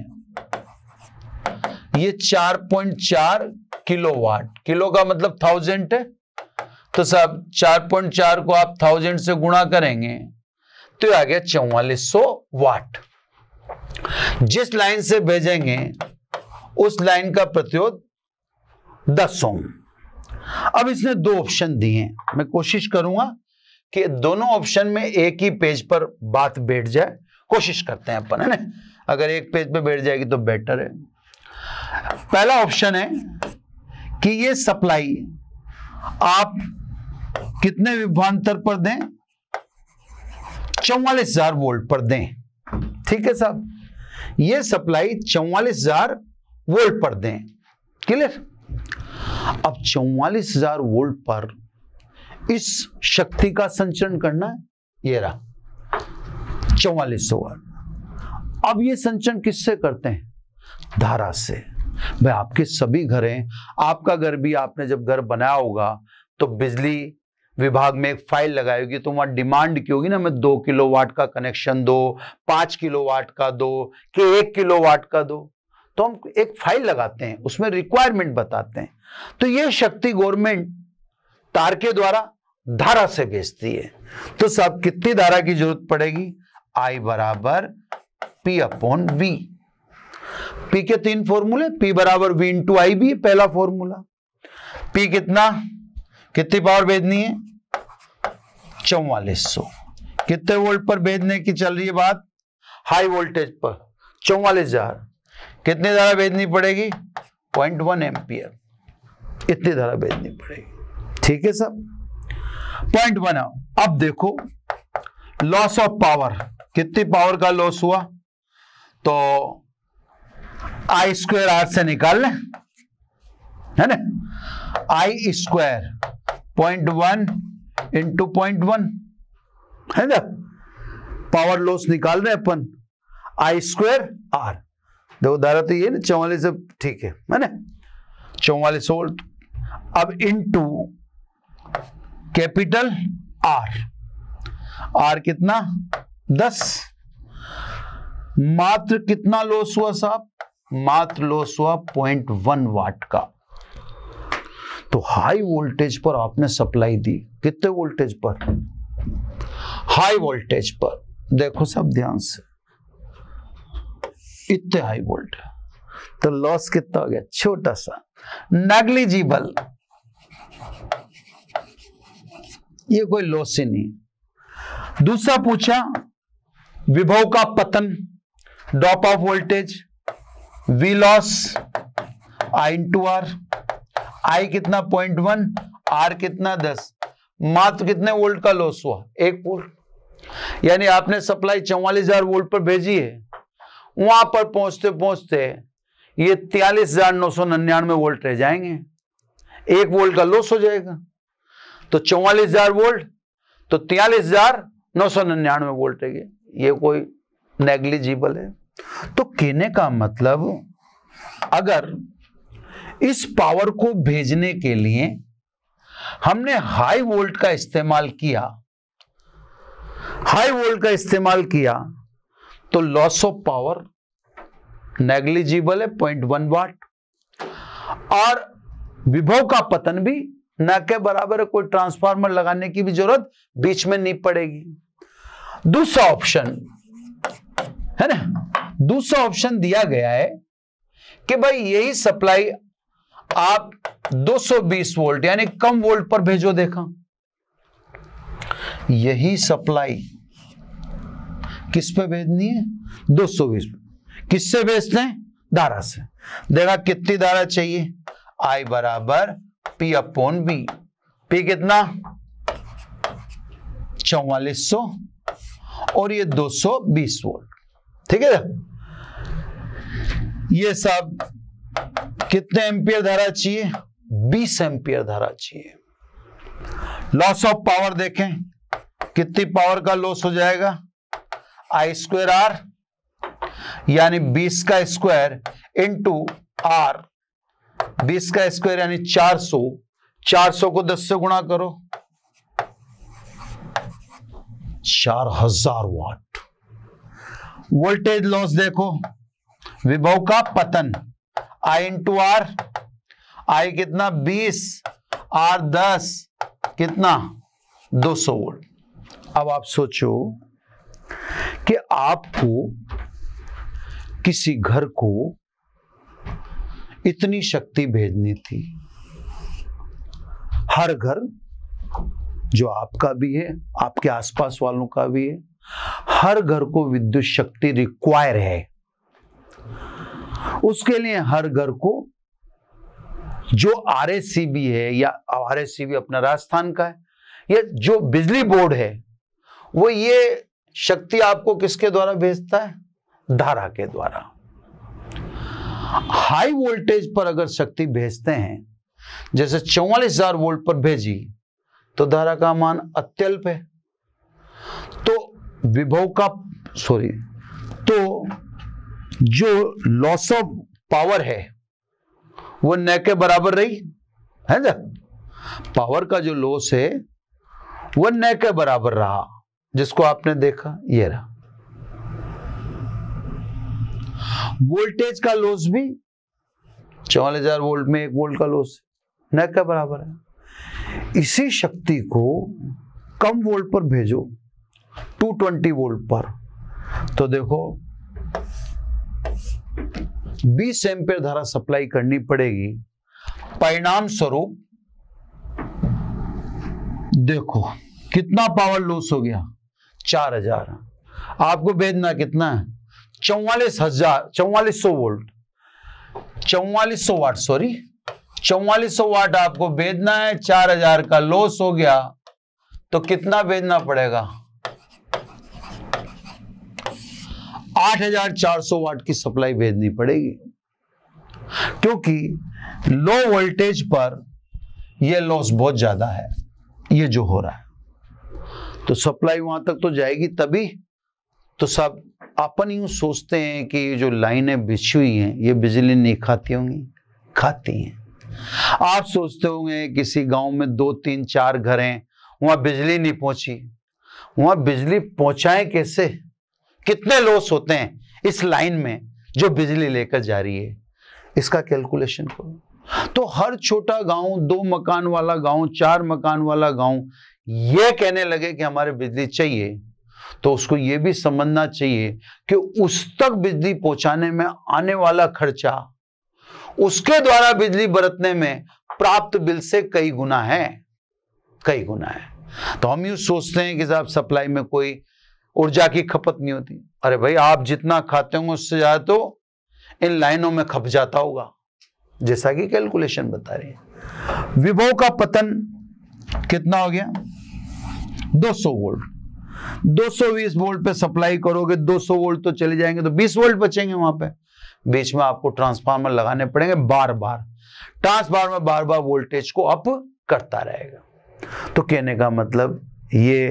Speaker 1: ये 4.4 किलोवाट किलो का मतलब थाउजेंड है तो साहब 4.4 को आप थाउजेंड से गुणा करेंगे तो आ गया चौवालीस वाट जिस लाइन से भेजेंगे उस लाइन का प्रतिरोध दस ओम अब इसने दो ऑप्शन दिए मैं कोशिश करूंगा कि दोनों ऑप्शन में एक ही पेज पर बात बैठ जाए कोशिश करते हैं अपन है ना अगर एक पेज पे बैठ जाएगी तो बेटर है पहला ऑप्शन है कि ये सप्लाई आप कितने विभवांतर पर दें चौवालीस हजार वोल्ट पर दें ठीक है साहब ये सप्लाई चौवालीस हजार वोल्ट पर दें क्लियर अब चौवालीस हजार वोल्ट पर इस शक्ति का संचरण करना ये रहा चौवालीस वोल्ट अब ये संचरण किससे करते हैं धारा से भाई आपके सभी घर हैं आपका घर भी आपने जब घर बनाया होगा तो बिजली विभाग में एक फाइल लगाई होगी तो वहां डिमांड की होगी ना मैं दो किलो वाट का कनेक्शन दो पांच किलो वाट का दो कि एक किलो वाट का दो तो हम एक फाइल लगाते हैं उसमें रिक्वायरमेंट बताते हैं तो ये शक्ति गवर्नमेंट तार के द्वारा धारा से भेजती है तो सब कितनी धारा की जरूरत पड़ेगी आई बराबर पी अपॉन बी पी के तीन फॉर्मूले पी बराबर V into I B पहला फॉर्मूला पी कितना कितनी पावर भेजनी है चौवालीस सौ कितने वोल्ट पर भेजने की चल रही है बात हाई वोल्टेज पर चौवालीस हजार कितनी धारा भेजनी पड़ेगी पॉइंट वन एम्पियर इतनी धारा भेजनी पड़ेगी ठीक है सब पॉइंट वन अब देखो लॉस ऑफ पावर कितनी पावर का लॉस हुआ तो आई स्क्वायर आर से निकाल लें है ना I square point one into point one है ना पावर लॉस निकाल रहे अपन आई स्क्वायर आर देखो दायरा तो ये ना चौवालीस ठीक है है ना चौवालीस वोल्ट अब इंटू कैपिटल आर आर कितना दस मात्र कितना लॉस हुआ साहब मात्र लो स्व पॉइंट वन वाट का तो हाई वोल्टेज पर आपने सप्लाई दी कितने वोल्टेज पर हाई वोल्टेज पर देखो सब ध्यान से इतने हाई वोल्ट तो लॉस कितना हो गया छोटा सा नेग्लिजिबल ये कोई लॉस ही नहीं दूसरा पूछा विभव का पतन drop of voltage V loss I into R I कितना पॉइंट वन आर कितना दस मात्र कितने वोल्ट का लॉस हुआ एक वोल्ट यानी आपने सप्लाई चौवालीस हजार वोल्ट पर भेजी है वहां पर पहुंचते पहुंचते ये तियालीस हजार नौ सौ निन्यानवे वोल्ट रह जाएंगे एक वोल्ट का लॉस हो जाएगा तो चौवालीस हजार वोल्ट तो तियालीस हजार नौ सौ निन्यानवे वोल्ट रह गए ये कोई नेग्लिजिबल है तो कहने का मतलब अगर इस पावर को भेजने के लिए हमने हाई वोल्ट का इस्तेमाल किया हाई वोल्ट का इस्तेमाल किया तो लॉस ऑफ पावर नेग्लिजिबल है पॉइंट वन वाट और विभव का पतन भी न के बराबर है कोई ट्रांसफार्मर लगाने की भी जरूरत बीच में नहीं पड़ेगी दूसरा ऑप्शन है ना दूसरा ऑप्शन दिया गया है कि भाई यही सप्लाई आप 220 वोल्ट यानी कम वोल्ट पर भेजो देखा यही सप्लाई किस पे भेजनी है 220 बीस किससे भेजते हैं धारा से देखा कितनी धारा चाहिए आई बराबर पी अपोन बी पी कितना चौवालीस सौ और ये 220 वोल्ट ठीक है ये सब कितने एम्पियर धारा चाहिए 20 एम्पियर धारा चाहिए लॉस ऑफ पावर देखें कितनी पावर का लॉस हो जाएगा आई स्क्वेर आर यानी 20 का स्क्वायर इंटू आर 20 का स्क्वायर यानी 400 400 को 10 से गुणा करो 4000 वाट वोल्टेज लॉस देखो विभव का पतन आई इंटू आर आई कितना 20 आर 10 कितना 200 सौ वोल्ट अब आप सोचो कि आपको किसी घर को इतनी शक्ति भेजनी थी हर घर जो आपका भी है आपके आसपास वालों का भी है हर घर को विद्युत शक्ति रिक्वायर है उसके लिए हर घर को जो आर है या आर अपना राजस्थान का है या जो बिजली बोर्ड है वो ये शक्ति आपको किसके द्वारा भेजता है धारा के द्वारा हाई वोल्टेज पर अगर शक्ति भेजते हैं जैसे चौवालीस हजार वोल्ट पर भेजी तो धारा का मान अत्यल्प है तो विभव का सॉरी तो जो लॉस ऑफ पावर है वो न के बराबर रही है ना पावर का जो लॉस है वो न के बराबर रहा जिसको आपने देखा ये रहा वोल्टेज का लॉस भी चौवालीस हजार वोल्ट में एक वोल्ट का लॉस न के बराबर है इसी शक्ति को कम वोल्ट पर भेजो 220 वोल्ट पर तो देखो बीस एम्पेयर धारा सप्लाई करनी पड़ेगी परिणाम स्वरूप देखो कितना पावर लॉस हो गया चार हजार आपको भेजना कितना है चौवालीस हजार चौवालीस सौ वोल्ट चौवालीस सौ वाट सॉरी चौवालीस सौ वाट आपको भेजना है चार हजार का लॉस हो गया तो कितना भेजना पड़ेगा 8400 वाट की सप्लाई भेजनी पड़ेगी क्योंकि लो वोल्टेज पर यह लॉस बहुत ज्यादा है ये जो हो रहा है तो सप्लाई वहां तक तो जाएगी तभी तो सब अपन यू सोचते हैं कि ये जो लाइनें बिछी हुई हैं ये बिजली नहीं खाती होंगी खाती हैं आप सोचते होंगे किसी गांव में दो तीन चार घर हैं वहां बिजली नहीं पहुंची वहां बिजली पहुंचाए कैसे कितने लॉस होते हैं इस लाइन में जो बिजली लेकर जा रही है इसका कैलकुलेशन करो तो हर छोटा गांव दो मकान वाला गांव चार मकान वाला गांव ये कहने लगे कि हमारे बिजली चाहिए तो उसको ये भी समझना चाहिए कि उस तक बिजली पहुंचाने में आने वाला खर्चा उसके द्वारा बिजली बरतने में प्राप्त बिल से कई गुना है कई गुना है तो हम यू सोचते हैं कि साहब सप्लाई में कोई ऊर्जा की खपत नहीं होती अरे भाई आप जितना खाते होंगे उससे ज़्यादा तो इन लाइनों में खप जाता होगा जैसा कि कैलकुलेशन बता रही है विभव का पतन कितना हो गया 200 सौ वोल्ट दो वोल्ट पे सप्लाई करोगे 200 वोल्ट तो चले जाएंगे तो 20 वोल्ट बचेंगे वहां पे बीच में आपको ट्रांसफार्मर लगाने पड़ेंगे बार बार ट्रांसफार्मर बार, बार बार वोल्टेज को अप करता रहेगा तो कहने का मतलब ये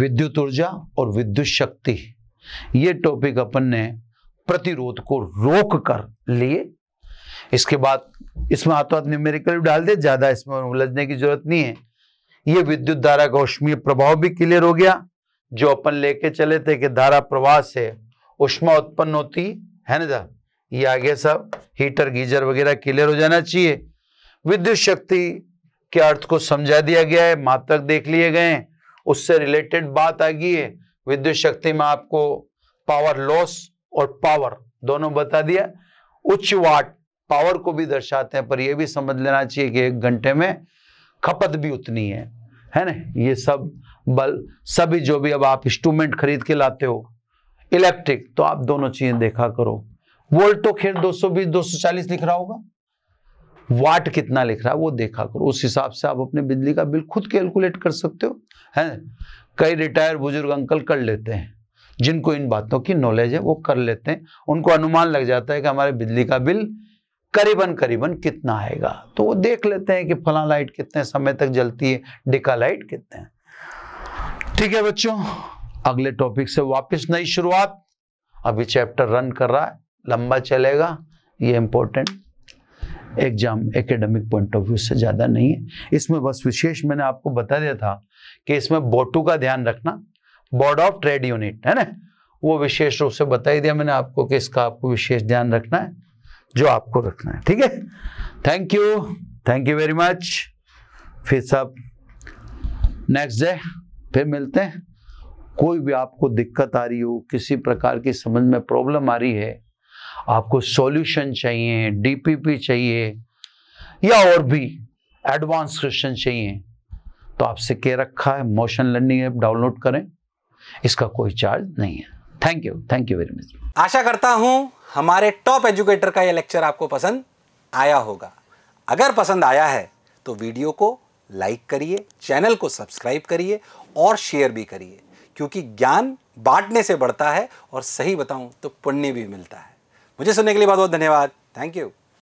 Speaker 1: विद्युत ऊर्जा और विद्युत शक्ति ये टॉपिक अपन ने प्रतिरोध को रोक कर लिए इसके बाद इसमें हाथों हाथ न्यूमेरिकल डाल दे ज्यादा इसमें उलझने की जरूरत नहीं है ये विद्युत धारा का उष्मीय प्रभाव भी क्लियर हो गया जो अपन लेके चले थे कि धारा प्रवाह से उष्मा उत्पन्न होती है ना जा ये आगे सब हीटर गीजर वगैरह क्लियर हो जाना चाहिए विद्युत शक्ति के अर्थ को समझा दिया गया है मात्रक देख लिए गए हैं उससे रिलेटेड बात आ गई है विद्युत शक्ति में आपको पावर लॉस और पावर दोनों बता दिया उच्च वाट पावर को भी दर्शाते हैं पर यह भी समझ लेना चाहिए कि एक घंटे में खपत भी उतनी है है ना ये सब बल सभी जो भी अब आप इंस्ट्रूमेंट खरीद के लाते हो इलेक्ट्रिक तो आप दोनों चीजें देखा करो वोल्ट तो खैर 220 240 लिख रहा होगा वाट कितना लिख रहा है वो देखा करो उस हिसाब से आप अपने बिजली का बिल खुद कैलकुलेट कर सकते हो है कई रिटायर बुजुर्ग अंकल कर लेते हैं जिनको इन बातों की नॉलेज है वो कर लेते हैं उनको अनुमान लग जाता है कि हमारे बिजली का बिल करीबन करीबन कितना आएगा तो वो देख लेते हैं कि फला लाइट कितने समय तक जलती है डिका लाइट कितने ठीक है बच्चों अगले टॉपिक से वापस नई शुरुआत अभी चैप्टर रन कर रहा है लंबा चलेगा ये important exam academic point of view से ज़्यादा नहीं है इसमें बस विशेष मैंने आपको बता दिया था कि इसमें बोटू का ध्यान रखना बोर्ड ऑफ ट्रेड यूनिट है ना वो विशेष रूप से बता ही दिया मैंने आपको कि इसका आपको विशेष ध्यान रखना है जो आपको रखना है ठीक है thank you thank you very much फिर सब नेक्स्ट डे फिर मिलते हैं कोई भी आपको दिक्कत आ रही हो किसी प्रकार की समझ में प्रॉब्लम आ रही है आपको सॉल्यूशन चाहिए डीपीपी चाहिए या और भी एडवांस क्वेश्चन चाहिए तो आपसे के रखा है मोशन लर्निंग ऐप डाउनलोड करें इसका कोई चार्ज नहीं है thank you thank you very much आशा करता हूं हमारे टॉप एजुकेटर का यह लेक्चर आपको पसंद आया होगा अगर पसंद आया है तो वीडियो को लाइक करिए चैनल को सब्सक्राइब करिए और शेयर भी करिए क्योंकि ज्ञान बांटने से बढ़ता है और सही बताऊं तो पुण्य भी मिलता है मुझे सुनने के लिए बहुत बहुत धन्यवाद थैंक यू